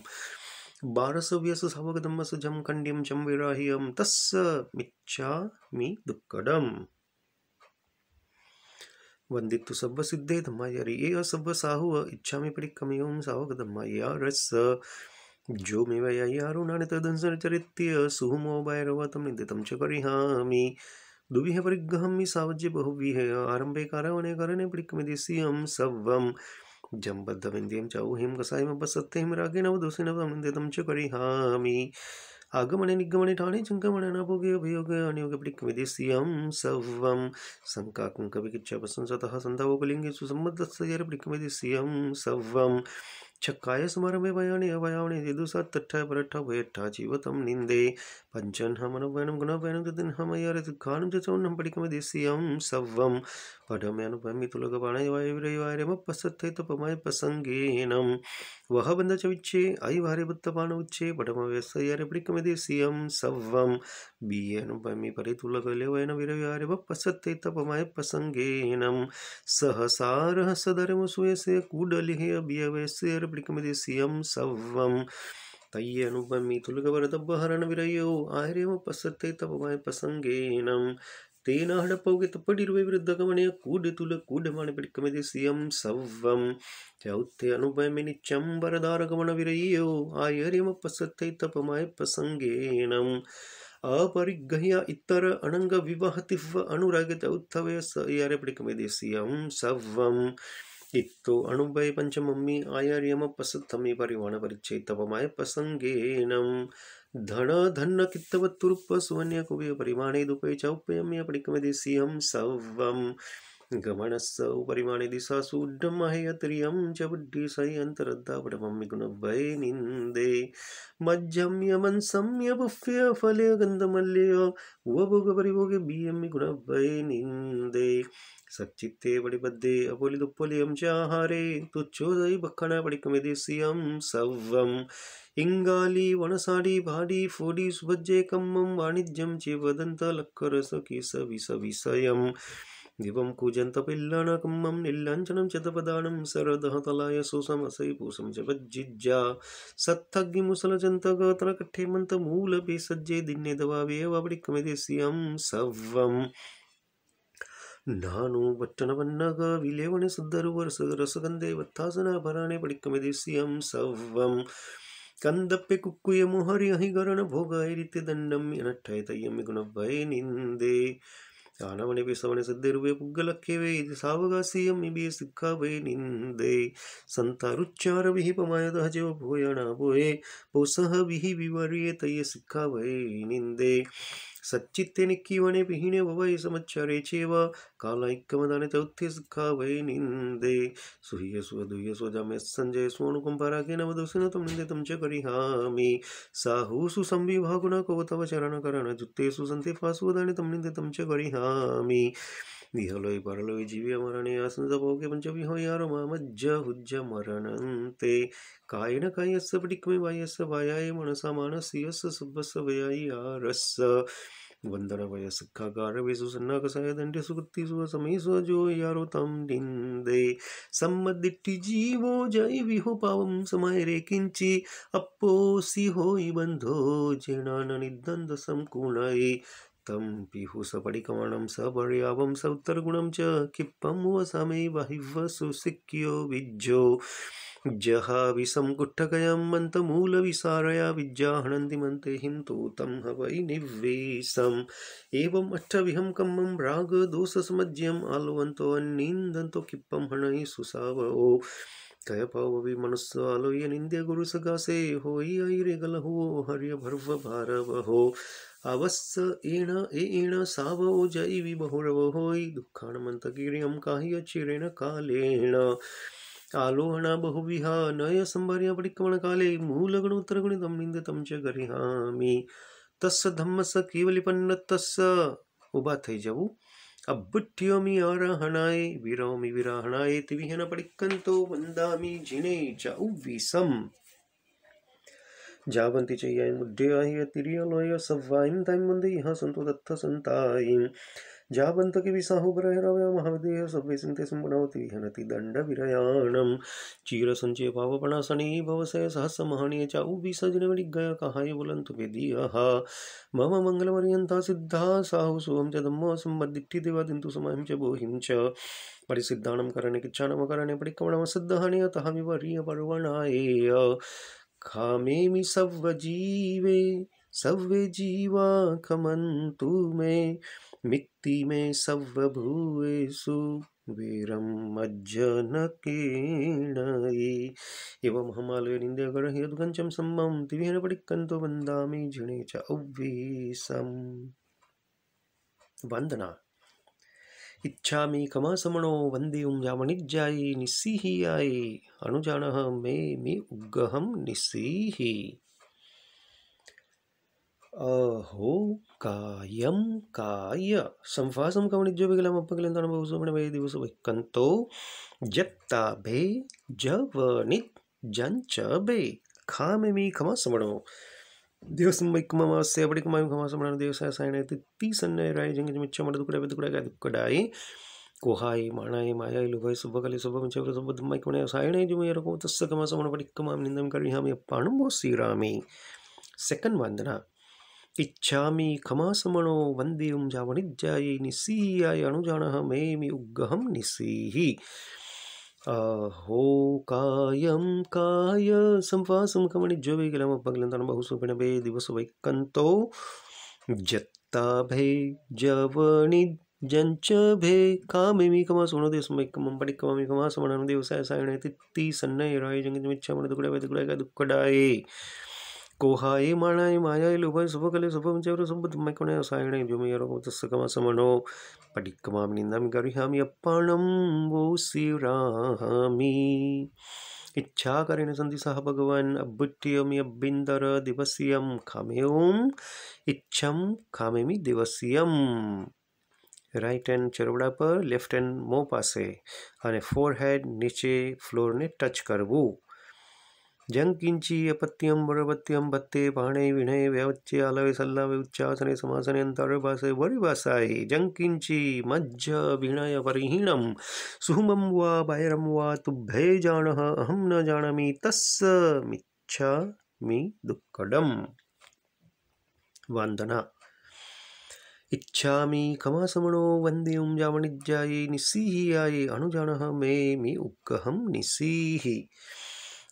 బారసవ్యసు సవగదమ్మ జం ఖండ్యం చం విరాహియం తస్స మిచ్చామి దుక్కడం वंदित्तु तो सब सिद्धे धम्मा धम्मायरी ये असब्ब साहु इच्छा में कमी ओम साहु धम्मा यार जो मे तदंसर तदनुसरचरित्य सुहुमो भैरवतं निन्दितं च चरिहामी दुविह परिग्रहमि सावज्य बहुविह आरंभे कारवणे करणे परिक्रमदेशीयं सवम् जम्बद्धविन्द्यं च ऊहिं कसायमपसत्यं रागिणवदोषिणवं निन्दितं च चरिहामी आगमने निगमने ठाणे चङ्कमणे नभोगे अभियोगे अनियोगे प्लिक्मिदिस्यं सवं शङ्काकुं कविकिच्छपसंसतः सन्धवोकलिङ्गे सुसम्मदस्तयर प्लिक्मिदिस्यं सवं छक्काय स्मरमे भयाणे अभयाणे दिदुसा तट्ठ परठ भयट्ठा जीवतं निन्दे पञ्चन् हमनवयनं गुणवयनं तदिन हमयरे दुःखानं च चौन्नं पडिकमदिस्यं सवम ಪಡಮ್ಯನುಪಮಿತುಲಗಪಾಣಯವಾಯುರೈವಾರ್ಯಮಪ್ಪಸತ್ತೈ ತಪಮಯ ಪ್ರಸಂಗೇನಂ ವಹಬಂಧ ಚ ವಿಚ್ಚೆ ಐ ವಾರ್ಯ ಬುತ್ತಪಾಣ ಉಚ್ಚೆ ಪಡಮ ವ್ಯಸ್ತಾರ್ಯ ಪ್ರಿಕಮದೇಶಿಯಂ ಸವ್ವಂ ಬಿಯನುಪಮಿ ಪರಿತುಲಗಲೆವಯನ ವಿರವ್ಯಾರ್ಯಮಪ್ಪಸತ್ತೈ ತಪಮಯ ಪ್ರಸಂಗೇನಂ ಸಹಸಾರಹ ಸದರಮಸುಯಸ್ಯ ಕೂಡಲಿಹೆ ಅಭಿಯವ್ಯಸ್ಯಾರ್ಯ ಪ್ರಿಕಮದೇಶಿಯಂ ಸವ್ವಂ तय्यनुपमी तुलगवरदब्बहरणविरयो आर्यमुपसत्ते तपमय प्रसङ्गेनम् तेन हडपौगितपडिरुवे विरुद्धगमने कूडितुलकूडमाणपिडिकमिदिसियं सव्वं चौथे अनुभयमे निच्चम्बरदारगमनविरय्यो आयर्यमपसत्तै तपमायपसङ्गेणम् अपरिग्रह्य इतर अणङ्गविवहतिव अनुरागे चौत्थवे स यार्यपिडिकमिदिसियं सव्वम् इत्तो अणुभय पञ्चमम्मि आयर्यमपसत्तमे परिवाणपरिचय तपमाय प्रसङ्गेणम् धन धन तुर्प सुवन्य कुबे परिमाणे दुपे च उपयम्य परिकमदे सिंहं सवम् गमनस्सौ परिमाणे दिशासु ढमहयत्रियं च बुद्धिसयन्तरद्दापटमं विगुणवै निन्दे मज्जम्यमन् सम्यबुफ्य फले गन्धमल्य उपभोगपरिभोगे बीयं विगुणवै निन्दे सच्चित्ते बडिबद्धे अपोलिदुप्पोलियं च आहारे तुच्छोदयि भक्षण बडिकमिदेशियं सव्वम् ಇಂಗಾಲಿ ಒಣಸಾಡಿ ಬಾಡಿ ಫೋಡಿ ಸುಭಜ್ಜೆ ಕಮ್ಮಂ ವಾಣಿಜ್ಯಂ ಚಿ ವದಂತ ಲಕ್ಕರಸ ಕೇಸ ವಿಸ ವಿಸಯಂ दिवं कुजन्तपिल्लनकम्मं निर्लञ्चनं चतपदानं सरदः तलाय सुसमसैपूसं च वज्जिज्जा सत्तग्निमुसलजन्तगात्रकठेमन्तमूलपि सज्जे दिन्यदवावेव वडिकमिदेश्यं सवम् ನಾನು ಬಟ್ಟಣವನ್ನಾಗ ವಿಲೇವಣೆ ಸದ್ದರು ರಸಗಂಧೆ ವತ್ತಾಸನ ಭರಾಣೆ ಪಡಿಕ್ಕಮೆದಿಸಿಯಂ ಸವ್ವಂ ಕಂದಪ್ಪೆ ಕುಕ್ಕುಯ ಮುಹರಿ ಅಹಿಗರಣ ಭೋಗ ಐರಿತ್ಯ ದಂಡಂ ಎನಟ್ಟಾಯ್ತಯ್ಯಮ್ಮಿ ಗುಣವೈ ನಿಂದೆ ஞானமணி சவண ಸಿದ್ಧರುವೆ ಪುಗ್ಗಲಕ್ಕೆವೆ ಇದು ಸಾವಗಾಸಿಯಂ ಇಬಿ ಸಿಕ್ಕಾವೆ ನಿಂದೆ ಸಂತಾರುಚ್ಚಾರ ವಿಹಿಪಮಾಯದ ಹಜವ ಭೋಯಣ ಭೋಯೆ ಪೌಸಹ ವಿಹಿ ವಿವರಿಯೇ ತಯ್ಯ ಸಿಕ್ಕಾವೆ ನಿಂದೆ सच्चिवे विहीने वै समेव कालाइकमदाने तौथ्य सुखा वै निंदे सुहय सुधुय स्वजमे संजय सोनुकुंभराघे नव दुसिन तम निंदे तम च करिहामी साहूसु संविभागुना कव तव चरण करण जुत्ते सुसंधि फासुदाने तम निंदे तम च करिहामी දිහලොයි පරලොයි ජීවය මරණය ආසන්සපෝක පංචවි හොයාරම මජ්ජ හුද්ජ මරණන්තේ කායන කයස්ස පිටික්ම වයස්ස වයය මනසමාන සියස්ස සුබ්බස්ස වයයි ආරස්ස वंदन वय सिखाकार वेसु सन्नाक सयदंड सुकृति सुव समय स्व जो यारो तम डिंदे सम्मदिट्टि जीवो जय विहो पावम समय रे किंचि अप्पोसि होई बंधो जीर्णान निदंद संकुणय तं पिहुसपडिकमणं सपर्यावं स उत्तरगुणं च किप्पम वसामे बहिः सुसिक्यो विज्जो जहाविसङ्कुट्टकयं मन्तमूलविसारया विज्जाहणन्ति मन्ते हिं तु तं ह वै निवेशम् एवम् अष्टविहं कम्बं रागदोषसमज्यम् आलुवन्तो अन्निन्दन्तो किप्पं हणै सुसावो कय पावि मनुष्य आलोय निंद्य गुरु सगासे होई ऐरे गलहो हर्य भर्व भारव हो आवत्स एण एण सावो जैवी बहुरव होय दुःखाणमन्तगिरियं काह्यचिरेण कालेण आलोहण बहुविहा नय संभर्य परिक्रमणकाले मूलगुणोत्तरगुणितं निन्दतं च गरिहामि तस्य धम्मस्य केवलिपन्नतस्य ઊભા થઈ જવું અભ્યુટ્યોમી આરાહણાએ વિરામી વિરાહણાએ તિવિહેન પડિક્કંતો વંદામી જીને ચાઉ વિસમ जा बनती चाहिए मुड्डे आहिय तिरियोलोय सव्वाइम ताइम बंदे यहाँ संतो दत्त संताइम जा बंत के विसाहु बरह रवय महाविदेह सभ्य सिंते संपणावति विहनति दंड विरयाणम चीर संचय भावपणा सनी भवसे सहस महणीय चाऊ विसर्जन में गया कहाय बुलंत वेदीय मम मंगल मरियंता सिद्धा साहु सुहम च धम्म संबद्धिट्ठि देवा दिंतु समाहिम च बोहिम च परिसिद्धानम करणे किच्छानम करणे परिक्रमणम सिद्धहानि अतः विवरीय खामेमि जीवे सव्य जीवा खमन्तु मे मिक्ति मे सव्वभूवेषु वीरं मज्जनकेणयि एवं हमालयनिन्द्यगणहेदुगञ्चं सम्मं दिवेन पडिक्कन्तो च इच्छामि कमासमणो वन्दियुं यावणिज्यायै निःसीहीयाय अणुजाणः मे मे उग्गहं निःसीहि अहो ಕಾಯಂ ಕಾಯ ಸಂಫಾಸಂ ಕವಣಿಜ್ಯೋಬಿಗಲಂ ಅಪ್ಪಗಲೆಂದು ಅನುಭವಿಸುವಣವೇ ದಿವಸವೈ ಕಂತೋ ಜಕ್ತಾಭೆ ಜವಣಿ ಜಂಚಬೆ ಖಾಮಿಮಿ ಖಮಸಮಣೋ ദിവസംവയ്ക്കുമമാസ എവിടേക്കുമായുമാസമാണ് ദിവസമായ സയനയത്തിൽ തീ జంగి ജംഗി కూడా ദുക്കട വെതുക്കടായ ദുക്കടായി కుహాయి మాణాయి మాయాయి లుభాయి శుభకలి శుభం చివరి శుభ దుమ్మైకునే సాయణైజుమయ్య మాసం తస్సకమాసమున మామి నిందం కళ్యామి పణంబో శ్రీరామి సెకండ్ వందన ఇచ్చామి ఖమాసమణో వందేం జావణిజ్యాయ నిసీయాయ అనుజాన మేమి ఉగ్గహం నిసీహి अहो कायं काय संवासं सोपणे गेलं दिवस वैकंतो दिवसवैकन्तो जत्ताभै जवणि जंच भे कामिमी कमा सोनदे मंपणी कमामी कमा समानानुदेव साय सायणे तित्ती सन्नय राय जंगे म्हणून दुकड्या दुकड्या काय दुकडा कोहाय माणाय मायाय लोभाय शुभकले शुभम चैवर शुभमैकोणे सायणे व्योमयरोगमतस्सकमसमणो पटिक्कमां निन्दां गरिहामि अप्पाणं वोसिरामि हाँ, इच्छाकरेण सन्ति सः भगवान् अभ्युट्यमि अभ्यन्तर दिवसीयं खामेयं इच्छं खामेमि दिवसीयम રાઇટ હેન્ડ ચરવડા પર લેફ્ટ હેન્ડ મો फोर हेड नीचे फ्लोर ने टच કરવું अपत्यम वरपत्यं बत्ते पाणे विणे व्यवच्चे अलवे सल्लवे उच्चासने समासने अंतर भाषे अन्तर्भासे मज्ज जङ्किञ्चि परिहीनम सुहमम वा बायरम वा तु भय जान अहम न जानामि मि दुक्कडम वंदना इच्छामि कमासमणो वन्द्यं जामणिज्यायै निसीहियाये अनुजानह मे मि उक्कहम निसीहि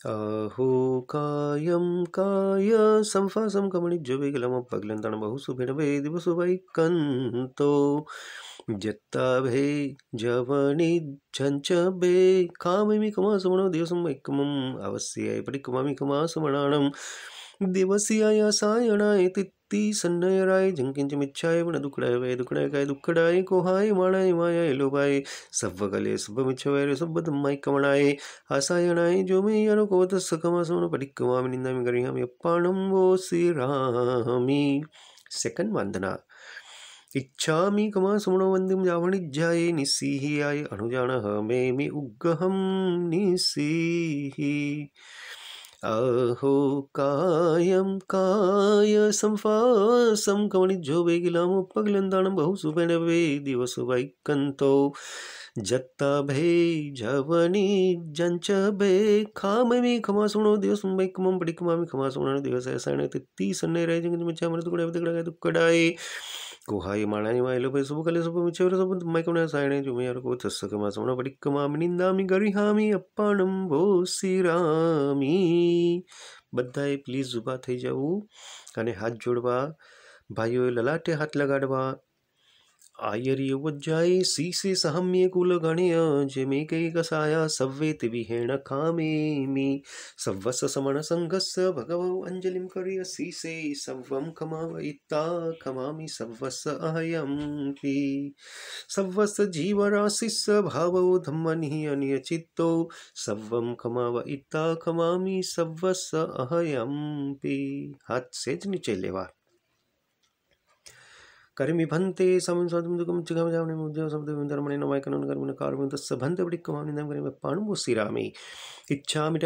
अहो कायं काय संफासं कमणिज्वविगलमपग्लन्तणं भे दिवसुवैकन्तो झंच भे कामिमि कमासमणो दिवसम् ऐकमम् अवस्यै परिकमामि कमासमणानं दिवस्याय सायणाय तित् भक्ति सन्नय राय झंकिन मिच्छाय बण दुखड़ाय दुखड़ाय काय दुखड़ाय को हाय सब सब सब कमणाय आसायणाय जो मे यानो को तस् कमा निंदा में करी हम वो कमा सुमणवन्दं जावणिज्याये निस्सीहियाय अनुजानः मे मे उग्गहं अहो कायं काय संफासं कमणिजो गिला पगलन्दानं बहु दिवस दिवसुवैकन्तो जत्ता भे झवनि जंच भे खाममि खमा सुनो दिवस मुंबई कमम पड़ी खमामि खमा सुनो दिवस ऐसा तित्ती सन्ने रहे जंगन में चामर Kohai Marani Milo Subukali Subumichura Sub Mikona Sine to me or go to Sakama Sona Badikaminami Garihami Apanam Bosirami બધાએ પ્લીઝ ઊભા થઈ જવું અને હાથ જોડવા ભાઈઓએ લલાટે હાથ લગાડવા आयर्यवज्जाये सीसे सहम्य कुल कुलगणय जमेकैकसाया सव्वेति विहेण खामेमि सव्वस समण समणसङ्घस्य भगवौ अञ्जलिं कर्य सीसे सव्वं खमावयित्ता खमामि सव्वस अहयं हि सव्वस जीवराशिस्य भावौ धम्मनिः अनियचित्तौ सव्वं खमावयित्ता खमामि सव्वस अहयं पि हाथ सेज नीचे लेवा कर्मिभन्ते समसमुद्रमणेनमयकनकर्मिण कार्मिण तस्य भन्ते पटिक्कमानिन्दं करिमे पाणुमुसिरामि इच्छामि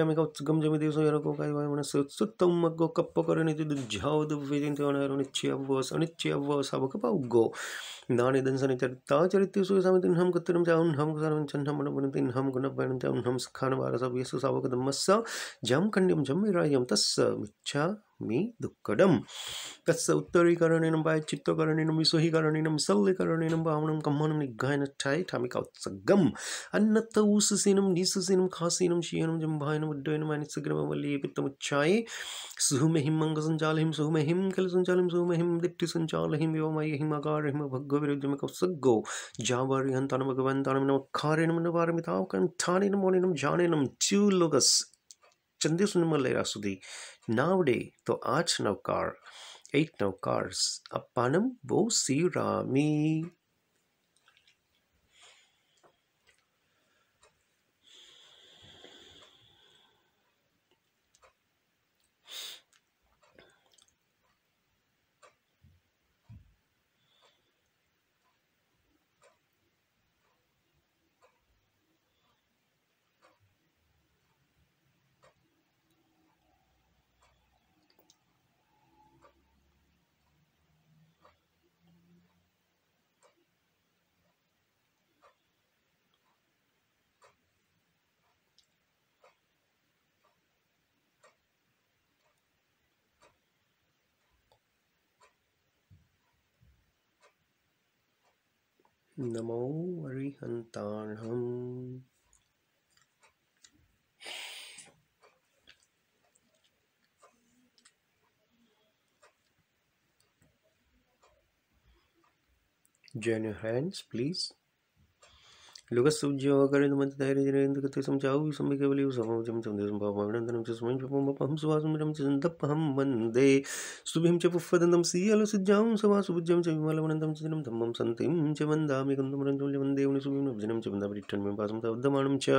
नाने दंसनि चरिता चरित्य सुयसामिति हम कत्तरं च उन्हं गुणपयनं च उन्हं जं खण्ड्यं जं विरायं तस्य मिच्छा मी दुखम तस् उत्तरीकरणेन वा चित्तकरणेन विसुहीकरणेन सल्यकरणेन भावनं कम्मनं निघायनठाय ठामिकौत्सगम् अन्नत्त ऊसुसीनं निसुसीनं खासीनं शीयनं जम्भायनम् उड्डयनम् अनिसग्रमवल्ली पित्तमुच्छाये सुहुमहिं मङ्गसञ्चालहिं सुहुमहिं कलसञ्चालं सुहुमहिं दिट्टिसञ्चालहिं व्योमयहिम् अकारहिं भगवविरुद्धमकौत्सगो जावर्यन्तान भगवन्तानं नमखारेण नवारमितावकण्ठानेन मौलिनं जानेनं च्यूलोकस् चन्द्रसुनमलैरासुदी Nowadays, the arts now car, eight now cars, a panam bo si rami. नमो हरिहन्ताणम् join your hands please లుగస్సుద్యోగకరేందు మంచి ధైర్యజనేందు కృతి సంచావు సమయకేవలి సమం సందేశం భావమానందనం చ సమయం పపం సువాసుమిరం చందపహం వందే స్తుభిం చ పుఫదంతం సీయలు సుజ్జాం సవాసుభుజ్యం చ విమలవనంతం చదనం ధమ్మం సంతిం చ మందామి గంధమరం చౌల్య వందేవుని సుభిం నభజనం చ మందామి రిట్టన్ మేము పాసం తవద్దమానం చ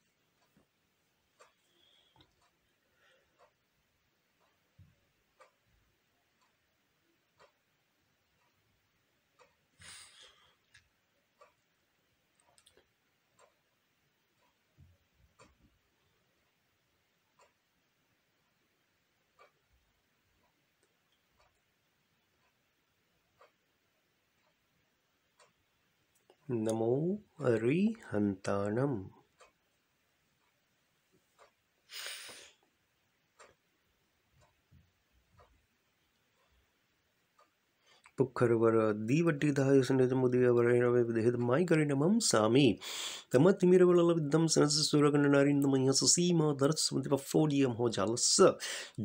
नमो अरिहंताणम ಪುಕ್ಕರವರ ದೀವಟ್ಟಿದಾಯಸನಿತ ಮುದಿಯವರೇಣವೇದ ಮೈಕರಿಣಮಂ ಸಾಮಿ ತಮ ತಿಮಿರವಳಲವಿದ್ದಂ ಸನಸ ಸುರಗಣನಾರಿಂದ ಮಯ್ಯ ಸಸೀಮ ದರತ್ ಸ್ಮೃತಿ ಪಫೋಡಿಯಂ ಹೋ ಜಾಲಸ್ಸ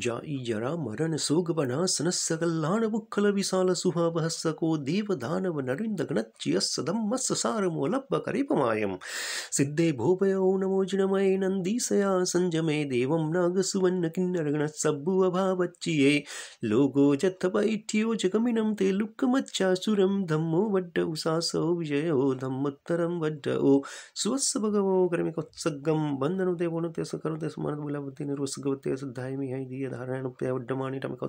ಜಾಯಿ ಜರ ಮರಣ ಸೋಗವನ ಸನಸ್ಸ ಕಲ್ಲಾಣ ಬುಕ್ಕಲ ವಿಸಾಲ ಸುಹಾವಹಸ್ಸ ಕೋ ದೇವ ದಾನವ ನರಿಂದ ಗಣಚ್ಯಸ್ಸ ದಮ್ಮಸ್ಸ ಸಾರಮೋ ಲಬ್ಬ ಕರಿಪಮಾಯಂ ಸಿದ್ಧೇ ಭೂಪಯೋ ನಮೋ ಜಿನಮಯ ನಂದೀಸಯಾ ಸಂಜಮೆ ದೇವಂ ನಾಗಸುವನ್ನ ಕಿನ್ನರಗಣ ಸಬ್ಬುವ ಭಾವಚ್ಚಿಯೇ ಲೋಗೋ ಜತ್ತ ಪೈಠ್ಯೋ ಜಗಮಿನಂ ತೇಲು దుఃఖమచ్చాసురం ధమ్మో వడ్డ సాసౌ విజయో ధమ్మత్తరం వడ్డ ఓ సువస్స భగవో కరమిక బంధను దేవోను తేస కరు తేస మనదు బలవతి నిర్వసగవతే సుద్ధాయమి హై ధారణ ధారాయణుప్తే వడ్డమాని టమిక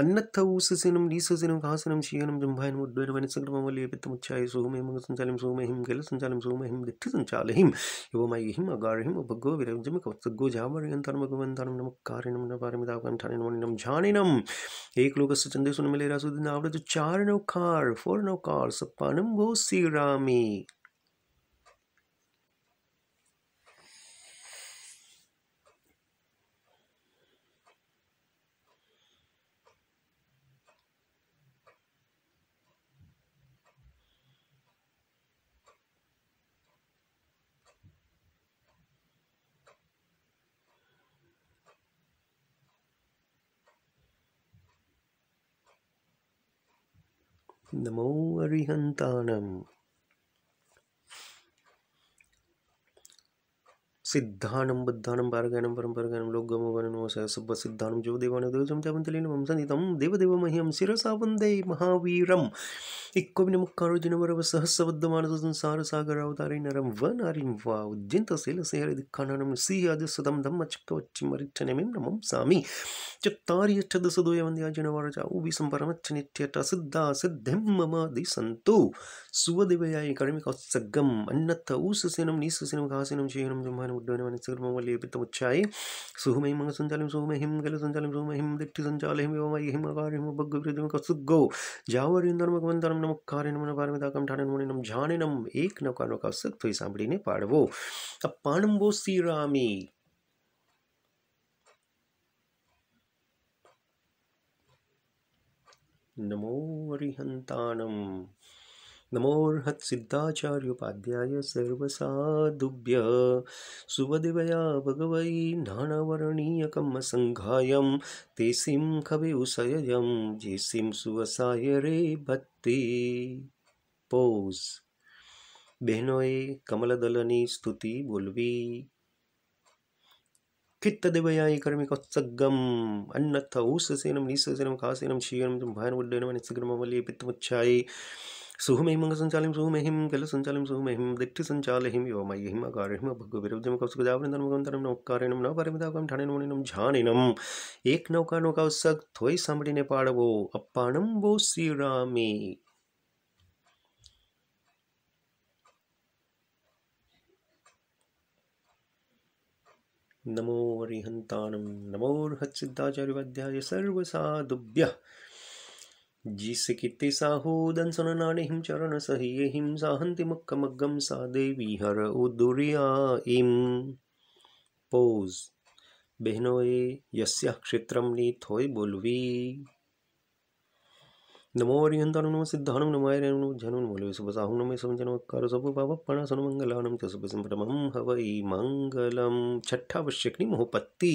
అన్నత్త ఊససినం లీససినం కాసనం శీయనం జంభాయనం ఉడ్వైరమైన సంక్రమవల్లియపెత్తముచ్చాయ సోమేమ సంచాలం సోమహిం గెల సంచాలం సోమహిం దిట్టి సంచాలహిం యువమైహిం అగార్హిం అభగ్గో విరవింజమి కవత్సగ్గో జామర్యంతరం భగవంతరం నమ కారిణం న పారమిదాకాంఠానం వణినం జానినం एक लोग चंदेश मिले रासुद्दीन आवरत चार नौकार फोर नौकार सपानम वो सी रामी நமோ அரிகந்தானம் සිද්ධානම් බද්ධානම් භාරගයනම් පරම්පරගයනම් ලොග්ගම වනනෝ සයසබ්බ සිද්ධානම් ජෝදේවන දෝසම් තවන්තලින මම්සනිතම් දේවදේවමහියම් සිරසාවන්දේ මහාවීරම් එක්කොමින මුක්කාරු දිනවරව සහස්සවද්ධමාන සංසාර සාගර අවතාරේ නරම් වනාරිම් වා උද්ජින්ත සීල සේරදි කනනම් සීයාද සදම් ධම්මච්චක වච්චි මරිච්චනෙමින් නමම් සාමි චත්තාරිය ඡදස දෝයවන්දියා ජනවරචා උවිසම් පරමච්චනිට්ඨයට අසිද්ධා සිද්ධම්මමාදි සන්තු සුවදිවයයි කරමිකස්සගම් අන්නත ඌසසෙනම් නීසසෙනම් කාසෙනම් චේනම් ජම්මාන मुद्दों सकल मम लेपित मुच्छाई सुहुमे मंग संचालिम सुहुमे हिम गल संचालिम सुहुमे हिम दिट्टि संचाल हिम एवं हिम अकार हिम बग विरुद्ध में कसुगो जावर इंदर मगवंदरम नमक कार्य नमन बारे में दाकम ठाणे नमने नम जाने नम एक नमो हरिहंतानम नमोर्हत सिद्धाचार्योपाध्याय सर्वसाधुभ्य सुवदिवया भगवई नाणवरणीयकम संघायम ते सिं खवेसयम जे सिं सुवसाय रे भक्ति पोज बहनोए कमलदलनी स्तुति बोलवी कित्त दिवया कर्मिक उत्सगम अन्नत्थ ऊससेनम नीससेनम खासेनम क्षीयनम भयन उड्डयनम निस्ग्रम पित्तमुच्छाई सुहुमेहिम संचालिम सुहमहिम कल संचालिम सुहमहिम दिट्ठि संचालिम योमयिम अकारिम भगविरुद्धम कौसुकजावृंदम गंतरम नौकारिणम नवपरिमिदाकम ठाणिनम झानिनम एक नौका नौका નૌકા ઉત્સક થોઈ સાંભળીને પાડવો અપ્પાણંબો नमो નમો હરિહંતાણમ નમોર્હસિદ્ધાચાર્યવાધ્યાય સર્વસાધુભ્ય जिस कित्ते साहूदन सननाने हिम चरण सहय हिम साहंति मक्क मग्गम सा देवी हर उदुरिया इम पोज बहनोए यस्य क्षेत्रम नीथोय बोलवी नमो हरिहंतर नमो सिद्धानुम नमाय नमो जनुन मोले सुबसाहुम नमे सम जनो कर सब पाप पण सन मंगलानम च सुबसम परमम हवई मंगलम छठा वश्यकनी मोहपत्ती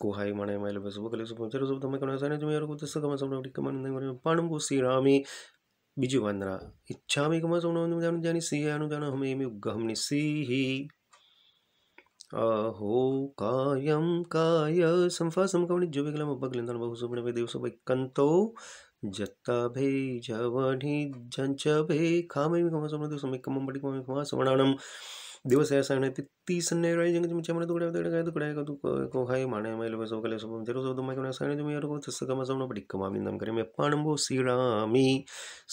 कुहाई मणे कले गुहायमणे मैलवे शुभकले शुभमचरशुभतमेकमनसानिजुमेरुकुतस्सकमसमणवटिकमनन्दमरे पाणं गुसीरामि बीजुवंदना इच्छामि कमसमणवनुजानु जानि सिंह अनुजान हमेम युग्गहम निसीः अहो कायम काय संफा संफासम कवणि जोबिकलम बगलिंदन बहु वे देव सब कंतो जत्ता भे जवणि जंच भे खामे में समय कमसमणवनु समिकमम बडिकमम सवर्णानम दिवस सण आहे तीस ती संध्याकाळी जंगमच्यामध्ये तुकड्या तुकडे काय तुकड्या का तू काय माणे माईल बसव कले सोबत तेरो सोबत माय कोणा सांगणे तुम्ही यार कोच सका मजा ना पडिक कमामी नाम करे मे पाणबो सीडामी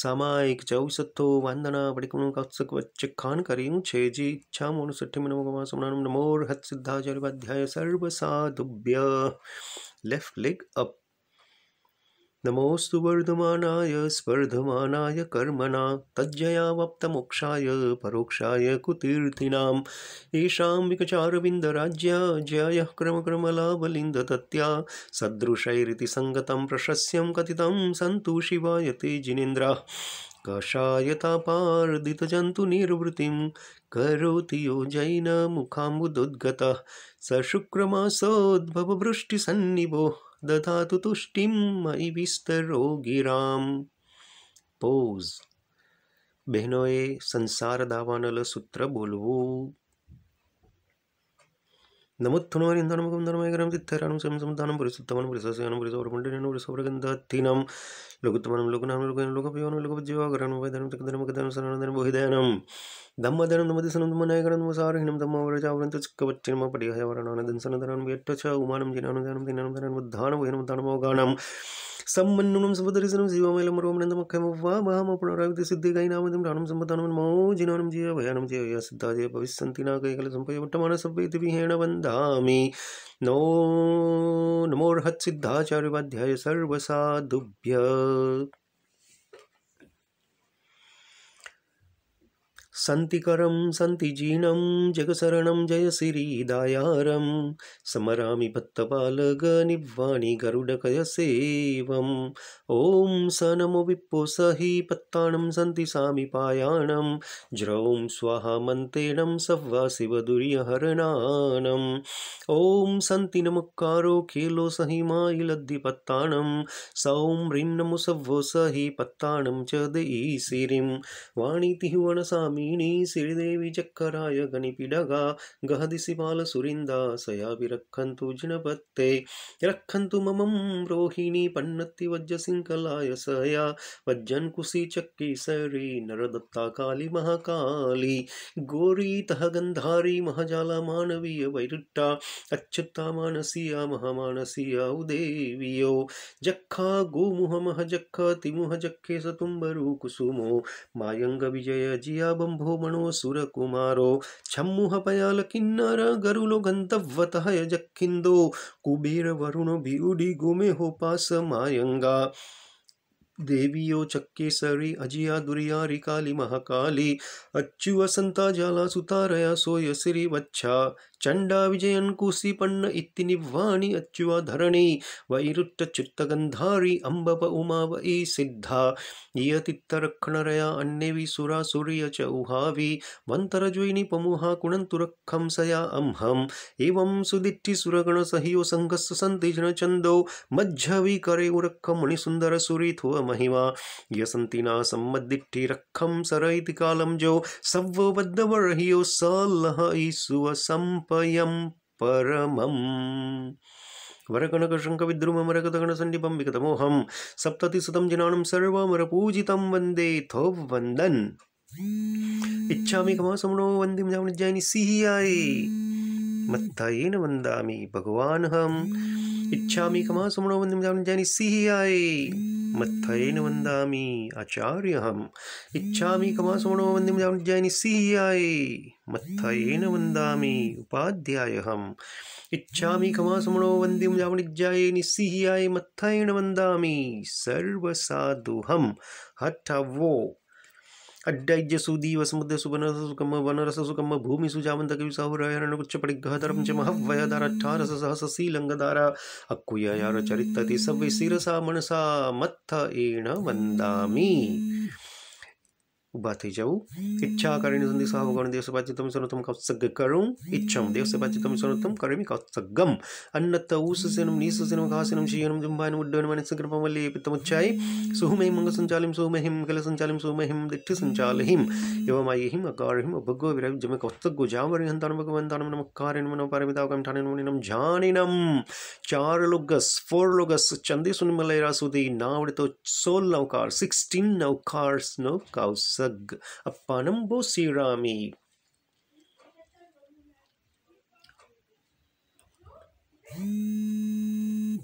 सामायिक चौसत्तो वांदना पडिक म्हणून काचक वच्चे खान करी छे जी इच्छा म्हणून सठ्ठे म्हणून मग समानम नमोर हत सिद्धाचार्य स्वाध्याय सर्व साधुभ्य लेफ्ट लेग अप नमोऽस्तु वर्धमानाय स्पर्धमानाय कर्मणा तज्जया वप्तमोक्षाय परोक्षाय कुतीर्थिनाम् येषां विकचारविन्दराज्याज्यायः क्रमक्रमलावलिन्दतत्या सदृशैरिति सङ्गतं प्रशस्यं कथितं सन्तु शिवाय ते जिनेन्द्राः कषायतापार्दितजन्तुनिर्वृतिं करोति यो जैनमुखाम्बुदुद्गतः स शुक्रमासोद्भववृष्टिसन्निभो दधातु तुष्टिं मयि विस्तरो गिराम પોઝ બહેનોએ સંસાર દાવાનલ સૂત્ર બોલવું నమోత్నోరిందనమగుందనమేగరంతిత్తరాణం సం సంతానం పరిశుద్ధమనం పరిశస్యానం పరిశోరమండనం పరిశోరగంధాతినం లఘుత్తమనం లోకనామ లోకైన లోకపయోనం లోకపజీవాగరణం వైదనం తకదనం కదనం సరణం బోహిదయనం ධම්මදරණ නොමද සනු මනයකරන සාර හිනම් තම වරජාවරන්ත චක්කවච්චනම පරිහයවරණ දන්සනදරන් වෙට්ටච උමානම් ජනන ජනම දිනන දරන දාන වෙනම ධනමෝ ගානම් සම්මන්නුනම් සබදරිසනම් ජීවමලම රෝමනන්ද මක්කම වාම පුනරාවිත සිද්ධිකයි නාමදම් රණම් සම්පතනම මෝ ජිනනම් ජීව වයනම් ජීව ය සිද්ධාජය භවිස්සන්ති නාකය කල සම්පයමට්ටමන සබ්බේති විහෙණ වන්දාමි नो नमोर्हत्सिद्धाचार्योपाध्याय सर्वसाधुभ्य सन्तिकरं सन्तिजीनं जगशरणं जगसरणं जयशिरीदायारं स्मरामि पत्तपालगनिवाणी गरुडकयसेवम् ॐ स नमो विप्पो स हि पत्ताणं सन्ति सामि पायाणं ज्रौं स्वाहामन्तेणं सहवाशिवदुर्यहरणानम् ॐ सन्ति खेलो स हि मायिलद्धि पत्ताणं सौं सह्वो स हि पत्ताणं च दयिशिरिं वाणीति हि वणसामि नीणी श्रीदेवी चक्कराय गणिपीडगा गहदिशिपालसुरिन्दासया विरक्षन्तु जिनपत्ते रक्षन्तु ममं रोहिणी पन्नति वज्रसिङ्कलाय सया वज्जन्कुशी चक्की सरी नरदत्ता काली महाकाली गोरीतः गन्धारी महजाला मानवीय वैरुट्टा अच्युत्ता मानसीया महामानसीया उदेवियो जक्खा गोमुह मह जक्ख तिमुह जक्खे सतुम्बरु कुसुमो मायङ्ग विजय जियाबम शम्भो सुरकुमारो छम्मुह पयाल किन्नर गरुलो गन्तव्वतः यजखिन्दो कुबेरवरुणो भियुडि गुमे हो पास मायङ्गा देवीयो चक्केसरि अजिया दुर्यारि काली महाकाली अच्युवसन्ता जाला सुतारया सोयसिरि वच्छा ಚಂಡಾ ವಿಜಯನ್ ಕೂಸಿಪಣ್ಣ ಇತ್ತಿನಿ ವಾಣಿ ಅಚ್ಚುವ ಧರಣಿ ವೈರುತ್ತ ಚಿತ್ತಗಂಧಾರಿ ಅಂಬಪ ಉಮಾವ ಈ ಸಿದ್ಧ ಇಯತಿತ್ತರಕ್ಷಣರಯ ಅನ್ಯವಿ ಸುರ ಸುರಿಯ ಚ ಉಹಾವಿ ವಂತರ ಜ್ವೈನಿ ಪಮುಹ ಕುಣಂತುರಕ್ಕಂಸಯ ಅಂಹಂ ಏವಂ ಸುದಿಟ್ಟಿ ಸುರಗಣ ಸಹಿಯೋ ಸಂಘಸ್ಸು ಸಂತಿಜನ ಚಂದೋ ಮಜ್ಜವಿ ಕರೆ ಉರಕ್ಕ ಮಣಿಸುಂದರ ಸುರಿಥುವ ಮಹಿಮಾ यसन्ति न सम्मद्दिट्टिरक्खं सरैति कालं जो सव्वो बद्धवर्हियो सल्लः ईसुव सम्प पयं परमम् वरकनकशङ्खविद्रुमरकतगणसण्डिपं विगतमोहं सप्ततिशतं जनानं सर्वमरपूजितं वन्दे थो वन्दन् इच्छामि कमा समणो वन्दिं जामनिज्जायिनि सिहियाये मत्थयेन वंदामि भगवान हम hmm. इच्छा कमा सुमणो वंदम जैन सिहियाय मत्थयेन वंदामि आचार्य हम इच्छा hmm. कमा सुमणो वंदम जैन सिहियाय मत्थयेन वंदामि उपाध्याय हम इच्छा खमा hmm. सुमणो वंदिम जावणिज्याय निस्सिहियाय मत्थयेन वंदामि सर्वसाधुहम हठवो अड्डैज्यसूदी वसमुद्दसुबनसुकम वनरसुकम भूमिसुजामन्दकविसाहुरहरणगुच्छपटिग्गहतरं च चरित सव्य शिसा मनसा मत्थ एण वन्दामि उपाधि जाऊ इच्छा करणी संधि सह गण देव से बाजी तुम सुनो तुम कब सग करूं इच्छम देव से बाजी तुम सुनो तुम करमी कब सगम अन्नत ऊस से नम नीस से नम घास से नम शीनम जुम्बान उड्डन मन से कृपा मली पित मुचाय सुहमे मंग संचालिम सुहमे हिम कल संचालिम सुहमे हिम दिट्ठि संचालहिम एवं आई हिम अकार हिम भगव विरव जमे कब सग जाम वरि हंतान भगवन दान नम कार नम नम परमिता गम ठाने नम नम जानी नम चार लोगस फोर लोगस चंदी सुन मलेरा सुदी नावड़ तो सोल नौकार सिक्सटीन नौकार्स नौकाउस சக் அப்பனம்போ சீராமி mm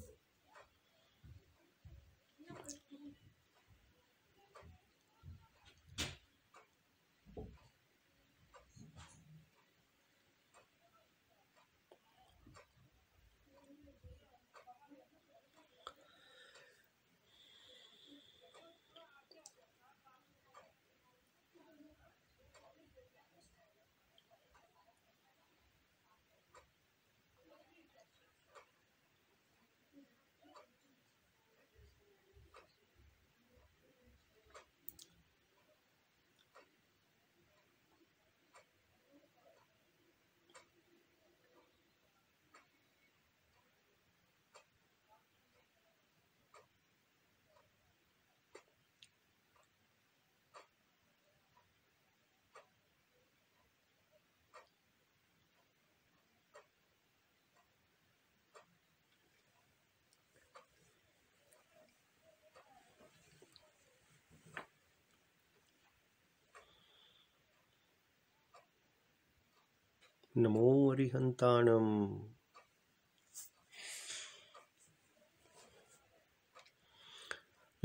नमो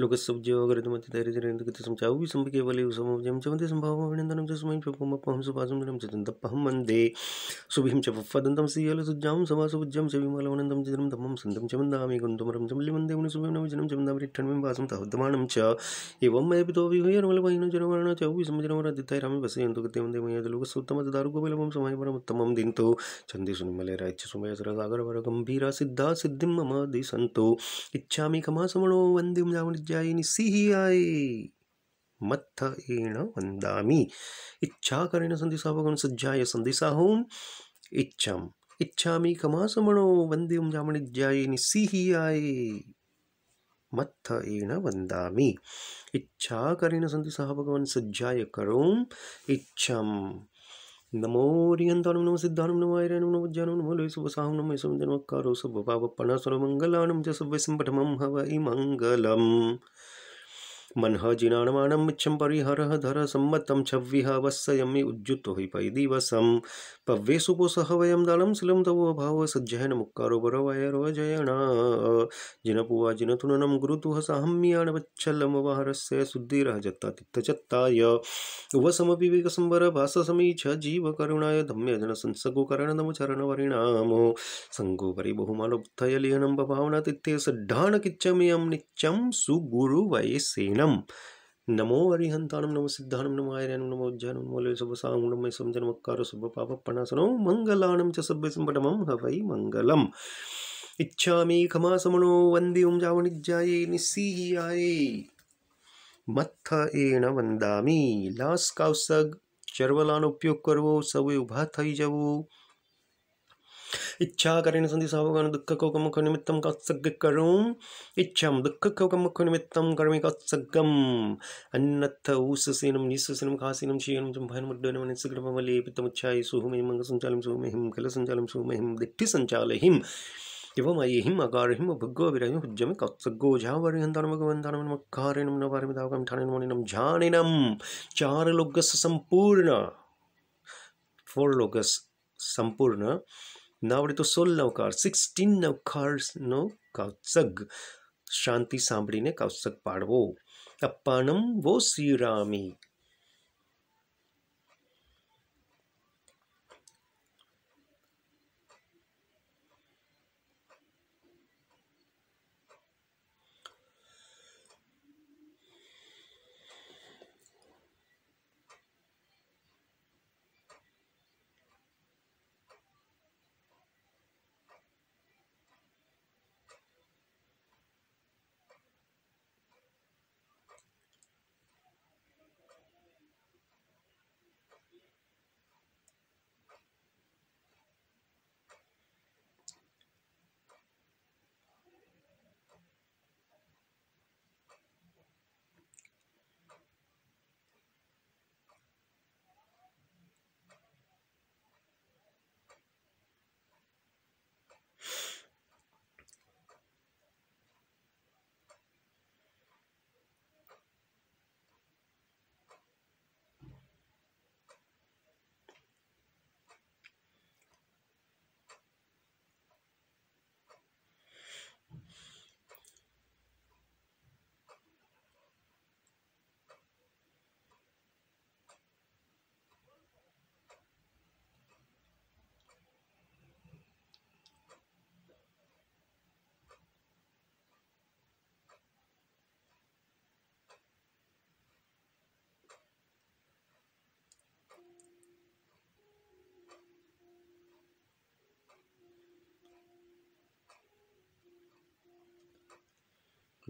లోకసభ్యోగరితమతి దరిద్రేందుకు సంచావు సంపకేవలే సమోజం చవంతి సంభావం అభినందనం చేసుమై పప్పుమప్పహం సుపాసం జలం చదంతప్పహం వందే శుభిం చ పఫదంతం శ్రీయల సుజ్జాం సమాసుభుజ్యం శవిమలవనందం చిదరం తమ్మం సంతం చమందామి గుంతుమరం చమల్లి వందే ముని శుభం నవజనం చమందామిరిక్షణమిం వాసం తహుద్దమానం చ ఏవం మయపితో విహయనమలవైన జనవర్ణ చౌవి సంజనవరాదిత్తాయిరామి వసయంతు కృతే వందే మయాది లోకసూత్తమ దారుగోబలమం సమయపరముత్తమం దీంతో చంది సునిమలే రాజ్య సుమయ సరసాగర వర గంభీర సిద్ధా సిద్ధిం మమాది సంతో ఇచ్చామి కమాసమణో వందిం జామనిజ్య कात्यायिनि सिहियाय मत्थेण वंदामि इच्छाकरेण सन्धिसावगुण सज्जाय सन्धिसाहुं इच्छाम् इच्छामि कमासमणो वन्दे ओं जामणिज्यायिनि सिहियाय मत्थेण वन्दामि इच्छाकरेण सन्धिसाह भगवन् सज्जाय करोम् इच्छम् नमोरियन्तानं नमः सिद्धानं नमः ऐरानं नमः ज्ञानं नमः लोयसुवसाहं नमः यशं जन्मकारो सुभभावप्पणा मन्हजिनाणमाणं मिच्छं परिहर धर सम्मतं छव्विह वत्सयमि उज्जुतो हि दिवस पव्ये सुपोसह वयम दलम शिलम तव भाव सज्जयन मुक्कारो बर बरवयरोजयण जिनपुवा वच्छलम वहर से सुद्धीरः जत्ता समी धम्य जन संसगो करण नम तित्तचत्ताय उपसमपि विकसम्बरभाससमीच जीवकरुणाय धम्यजनसंसगोकरणनमचरणवरिणामो लिहनम बहुमानोत्थय तिथे भभावना तित्थे सड्ढाणकिच्च सुगुरु सुगुरुवयसेन हरिहरम नमो हरिहंतानम नमो सिद्धानम नमो आयरनम नमो उज्जनम नमो लय शुभ साहुणम शुभ जन्मकार शुभ पाप पणासनो मंगलानम च सभ्य संपटमम हवै मंगलम इच्छामि खमा समणो वंदे ओम जावणिज्याये निस्सीयाये મથ્થ એણ વંદામી લાસ કાવસગ ચર્વલાનો ઉપયોગ કરવો સૌએ ઊભા થઈ જવું इच्छाकरेण सन्ति सावकान दुःखकौकमुखनिमित्तं कात्सग्गकरोम् इच्छां दुःखकौकमुखनिमित्तं कर्मे कात्सग्गम् अन्नथ ऊससेनं निःससेनं कासीनं क्षीयनं चम्भनमुड्डनं निस्सग्रमवलेपितमुच्छाय सुहुमहिं अङ्गसञ्चालं सुहुमहिं खलसञ्चालं सुहुमहिं दिग्धिसञ्चालहिम् एवं अयहिम अगारहिम भगो विरहिम हुज्जम कत्सगो झावरिहंतान भगवंतान मकारेण नवारिम दावकम ठानेन मोनिनम जानिनम चार लोकस संपूर्ण फोर लोकस संपूर्ण ના આવડે તો સોળ નવકાર સિક્સટીન નવકારનો કૌત્સગ શાંતિ સાંભળીને કૌત્સગ પાડવો અપ્પાનમ વો શ્રીરામી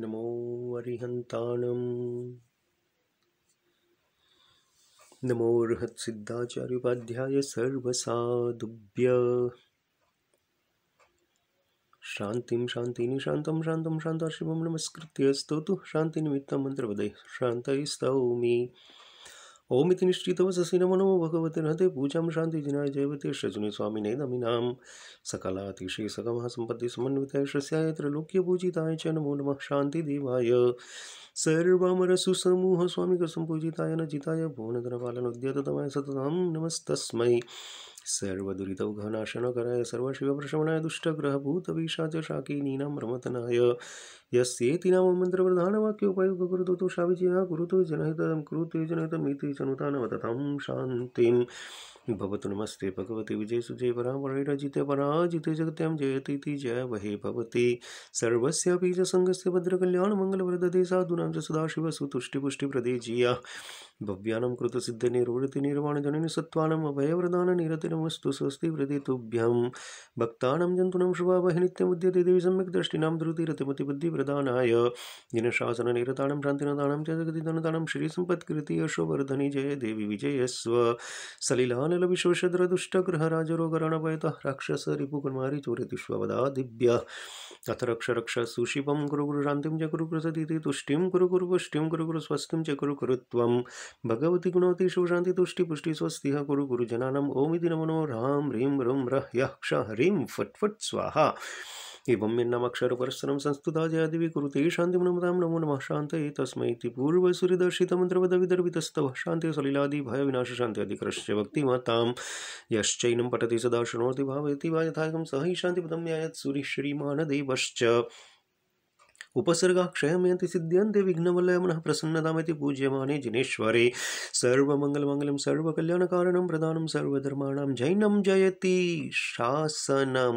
नमो नमो अर्हत सिद्धाचार्य उपाध्याय सर्वसाधुभ्य शांति शांति शान्तिं शान्तिनिशान्तं शान्तं शान्ताश्रिवं नमस्कृत्य स्तौतु शान्तिनिमित्तं शांत स्तौमी ओमिति निश्चितवससिनमनो पूजा शांति जिनाय जयवते शजुनि स्वामिने नमिनां सकलातिशे सकमः संपत्ति समन्वित शस्याय त्रैलोक्यपूजिताय च नमो नमः शान्तिदेवाय सर्वमरसुसमूहस्वामिकसम्पूजिताय न जिताय भुवनगरपालनोद्यततमाय सतता नमस्तस्मै कराय सर्वशिव प्रशमनाय दुष्टग्रह भूत सर्वशिवप्रशमणाय दुष्टग्रहभूतविशाचशाकिनीनां प्रमतनाय यस्येति नाम मंत्र मन्त्रप्रधानवाक्योपयोगकुरुतो जनहित शाविजिः कुरुतो जनहितं कुरुते जनहितमिति चनुतानवततां शांति भवतु नमस्ते भगवती विजय सुजय परा परामरैरजिते पराजित जगत्यां जयतीति जय वहे भवति सर्वस्यापि च सङ्गस्य भद्रकल्याणमङ्गलवरददे साधुना च सदाशिवसुतुष्टिपुष्टिप्रदे जिया निर्वृति निर्वाण भव्यानं कृतसिद्धनिर्वृत्तिनिर्वाणजननि सत्त्वानम् वस्तु स्वस्ति व्रदितुभ्यं भक्तानां जन्तूनां शुभावहि नित्यमुद्यते देवि सम्यक् दृष्टिनां द्रुतिरतिमतिबुद्धिप्रदानाय दिनशासननिरताणां शान्तिनदानां च जगदिदनदानां श्रीसम्पत्कृति यशोवर्धनि जय देवी विजयस्व सलिलानलविश्वशद्रदुष्टगृहराजरोगरणभयतः राक्षसरिपुकुमारी दिव्य अथ रक्ष रक्ष सुशिवम गुरु गुरु शांति च गुरु सती तुष्टि गुरु गुरु पुष्टि गुरु गुरु स्वस्तिम च गुरु गुरुत्व भगवती गुणवती शांति तुष्टि पुष्टि स्वस्ति गुरु गुरु जनानम ओम ओमिति नमनो राम ह्रीं रुम रह यक्ष ह्रीं फट फट स्वाहा एवं यन्नामक्षरपरस्परं ते शांति नमता नमो नम नमः शान्तये तस्मैति पूर्वसुरिदर्शितमन्त्रपदविदर्पितस्तव शान्ते सलिलादिभयविनाशशान्त्यधिकरस्य भक्तिमतां यश्चनम पठति सदा शृणोति भावयति वा यथाकं स हि शान्तिपदं न्यायत् श्रीमानदेवश्च उपसर्गाक्षयमयति सिद्ध्यन्ते विघ्नवल्लय मनः प्रसन्नतामिति पूज्यमाने जिनेश्वरे सर्वमङ्गलमङ्गलं कारण प्रदानं सर्वधर्माण जैनम जयति शासनम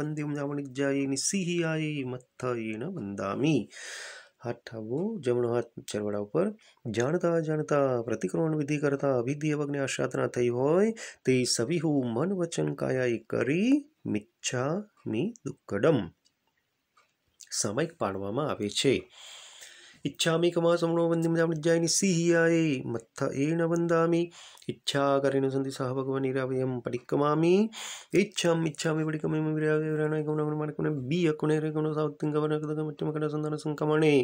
વંદે ઉમદામણિકજાય નિસિહિયાય મથાયેણ વંદામી હાથ થાબો જમણો હાથ ચરવડા ઉપર જાણતા જાણતા પ્રતિક્રમણ વિધિ કરતા અવિધિ વગને આશાધના થઈ હોય તે સવિહુ મન વચન કાયાએ કરી મિચ્છામી દુક્કડમ સામયિક પાડવામાં આવે છે इच्छामि कमा समणो वंदिम जामनिज्जाय निस्सीहियाये मत्थ एण वन्दामि इच्छा करेण सन्ति सः भगवनिरावयं पटिकमामि इच्छाम् इच्छामि पटिकमिमि विरागविराणाय गौणगुणमाणकुणे बीयकुणैर्गुणसावत्तिङ्गवनकृतमट्टमकटसन्धानसङ्कमणे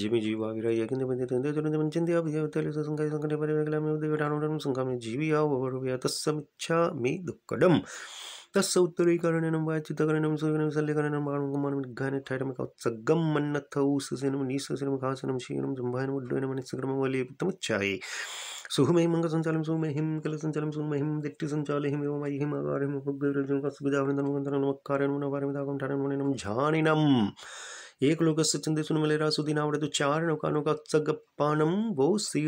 जिमि जीवाविरायकिन्दपन्दितन्दे जीवियावभवया तस्समिच्छामि दुःखडम् तस्सौत्तरीकरणेन वाचितकरणं सुकरणं सल्यकरणं मार्गमानं घनठैटं सग्गं मन्नथौ सुसेनं नीससेनं खासनं शीनं जम्भायनं उड्डयनं मनिसक्रमं वलीपतमुच्चाये चंदे सुन चार नौकानों का सगपानम वो श्री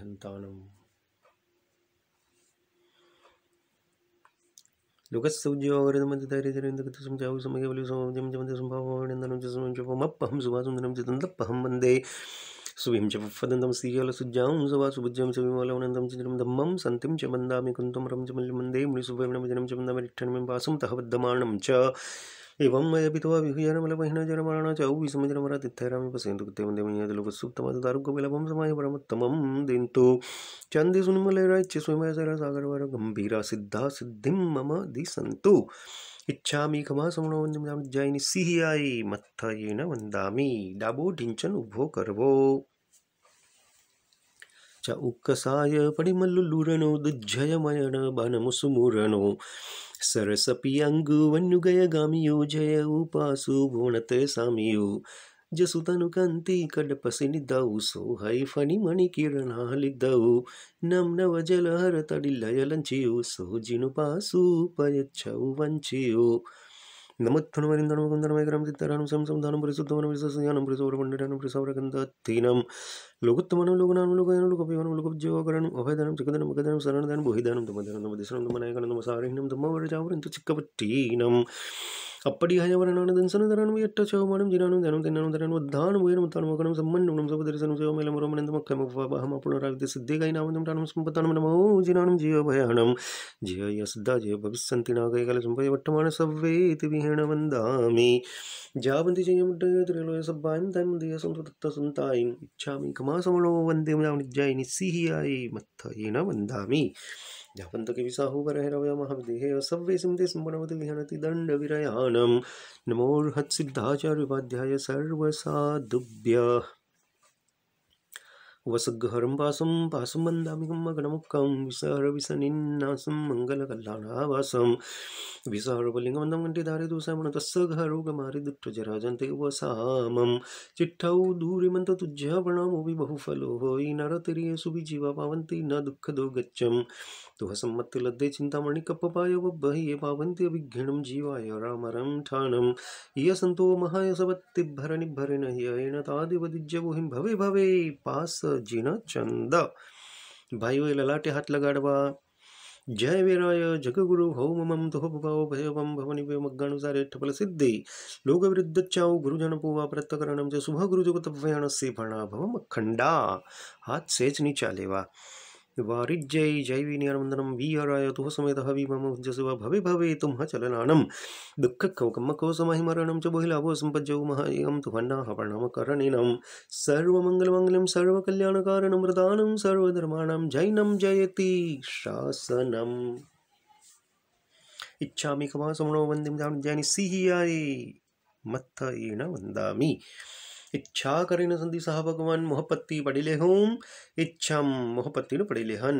हन्तानम् लोकस्सौज्योगरिदमतिदरिदरिन्दगतसंजावसमयवलिसमजमजमजसंभाववर्णन्दनुजसमजपमप्पहं सुभासुन्दनं चितन्दप्पहं वन्दे सुवीं च पफदन्तं सीयलसुज्जां सुवासुभुज्यं सविमलवनन्दं च धम्मं सन्तिं च वन्दामि कुन्तं रं च मल्लमन्दे मुनिसुभैवणमजनं च वन्दामि रिक्षणमिं वासं तः बद्धमानं च एवं यपित्वा तो मतलब विभुजनमलमहिनजनमराणा चौविसमजनमरातिथैरामिपसेन्दुकृत्यमदेमयजलोकसुप्तमाददारुकबिलभं समायपरमत्तमं दिन्तु तो। चन्दे सुनिमलैराच्यसुमयसरसागरवर गम्भीरा सिद्धा सिद्धिं मम दिसन्तु इच्छामि खमासमणो वन्दमि जैनि सिहियायि मत्थयेन वन्दामि डाबो ढिञ्चन् उभो करवो च उक्कसाय पडिमल्लुलुरनो दुज्झयमयन बनमुसुमुरनो ಸರಸಪಿಯಂಗು ವನ್ಯುಗಯ ಗಾಮಿಯು ಜಯ ಉಪಾಸು ಗುಣತೆ ಸಾಮಿಯು ಜಸುತನು ಕಂತಿ ಕಡಪಸಿನಿದ್ದವು ಸೋ ಹೈಫನಿ ಮಣಿ ಕಿರಣಾಲಿದ್ದವು ನಮ್ ನವ ಜಲಹರ ತಡಿಲಯ ಲಂಚಿಯು ಸೋ ಜಿನುಪಾಸು ಪಯಚ್ಚವು ವಂಚಿಯು నమత్వనమరిందనమకుందనమైకరంచిత్తరానుసంసంధానపరిశుద్ధమనమరిసంజ్ఞానంపరిసౌరకందాత్తీనం లోకుత్తమనం లోకనానులోకాయన లోకవ్యోగకరణం అభయధనం జగదనం జగదనం అగదనం శరణదనం బుహిధనం తమధనం తమ దిశనం తమ నాయకనం తమ సారిహ్నం తమ వరజావరంతు చిక్కపట్టీనం அப்படியாயவரனான தன்சன தரணும் எட்ட சோமானம் ஜினானும் தனம் தின்னானும் தரணும் தானம் உயரும் தானம் கணம் சம்மன்னும் சபதரிசனும் சோமேலம் ரோமனந்த மக்கம் உபாபகம் அப்புனராவித சித்திகை நாமந்தம் தானம் சம்பத்தானம் நமோ ஜினானும் ஜீவபயானம் ஜெய சித்தா ஜெய பவிசந்தி நாகைகல சம்பய வட்டமான சவ்வே திவிஹேண வந்தாமி ஜாவந்தி ஜெயமுட்டே திரிலோய சப்பாயம் தன்மந்திய சந்தத்த சந்தாயம் இச்சாமி கமாசமளோ வந்தே ஜாய் நிசிஹியாய் மத்தாயின வந்தாமி ज्ञापन्तकविसाहुवरहरवयमहविदेहे सव्वे सिन्धे सम्भनवति विहनति दंड दण्डविरयानं नमोर्हत्सिद्धाचार्युपाध्याय सर्वसाधुभ्यः वसग्हरं वासं पासं मन्दामिकं मगनमुखं विसहरविसनिन्नासं मङ्गलकल्याणावासं विसहरवलिङ्गमन्दं कण्ठिधारे दोषामण तस्य घरोगमारिदुट्टजराजन्ते वसामं चिट्ठौ दूरिमन्ततुज्यापणामोऽपि बहुफलोः हि नरतिर्यसुभिजीवा पावन्ति न दुःखदो गच्छम् दुःखसम्मत्तिलद्दे चिन्तामणि कप्पपाय बह्ये पावन्ति अभिघ्नं जीवाय रामरं ठानं यसन्तो महायसवत्तिभरनिभरिण येन तादिवदिज्यगुहिं भवे भवे पास जिन चन्द भाई ललाटे हात लगाडवा जय वीराय जगगुरु हौम मम दोह भव भयवम भवनि मग्गानुसारे ठपल सिद्धि लोक गुरुजन पूवा प्रत्यकरणम जो सुबह गुरु जगत भयान से भणा हाथ सेच नीचा लेवा वारिज्यै जैविनिर्मन्दनं वीयरायतुः समेतः वि मम भुजसुवा भवे भवे तुम्ह चलनानं दुःखकौकमकोसमहिमरणं च बोहिलाभो सम्पज्जौ महायं तु हन्नाहपणमकरणिनं सर्वमङ्गलमङ्गलं सर्वकल्याणकारणं प्रदानं सर्वधर्माणां जैनं जयति शासनम् इच्छामि कमासमणो वन्दिं जानि जैनि सिहियाय वन्दामि इच्छा न संधि सह भगवान मोहपत्ति पढ़ी ले हूँ इच्छम मोहपत्ति पढ़ी लेहन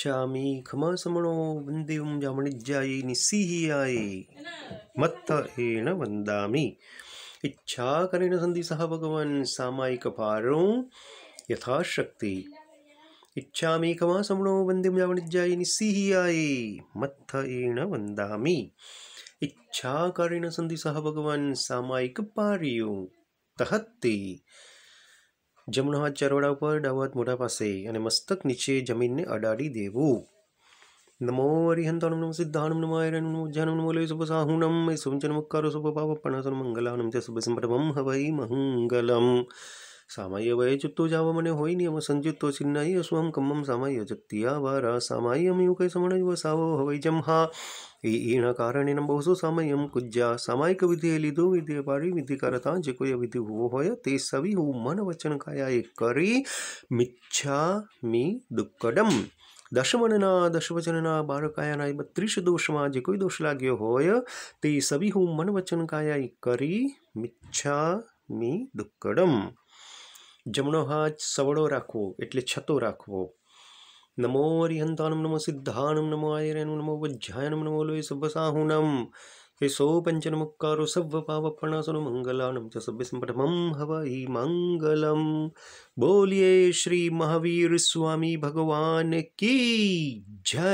गच्छामि खमासमणो वन्देवं जामणिज्यायै निस्सीहायै मत्थ एण वन्दामि इच्छाकरेण सन्ति सः भगवन् सामायिकपारो यथाशक्ति इच्छामि खमासमणो वन्दें जामणिज्यायै निस्सीहायै मत्थ एण वन्दामि इच्छाकरेण सन्ति सः भगवन् सामायिकपार्यो तहत्ते जमनो हाथ चरवड़ा पर डावत मोढ़ा पास मस्तक नीचे जमीन ने अडाड़ी देव नमो अरिहंत नम सिद्धानम नम नम उज्जानम पाप पणस मंगलानम च शुभ संप्रभम हवई मंगलम सामय्य वये चित्तो जाव मने हो नियम संचित्त छिन्नाई अश्व कम्मम सामय्य जप्तिया वार सामयम युग समण युव साव हवैजम ईण कारणीन बहुसु सामयम कुज्जा सामयिक विधि लिदो विधि पारी विधि करता जिकुय विधि हो होय ते सवि हो मन वचन काया करी मिच्छा मी दुक्कडम दशमनना दशवचनना बारकाया नाय त्रिश दोषमा जे कोई दोष लागियो होय ते सभी हूँ मन वचन काया करी मिच्छा मी दुक्कडम जमनो हाच सवडो राखो એટલે છતો રાખવો નમોરિ હંતાનમ નમોસિદ્ધાનમ નમોઆયરેન નમોવજ્જાયનમ નમોલવૈસવસાહૂનમ કેસો પંચનમુક્કરૂ સવવ પાવપણસુ મંગલાણુ તસબ્બે સંપદમ હવૈ મંગલમ બોલ્યે શ્રી મહાવીર સ્વામી ભગવાન કી જય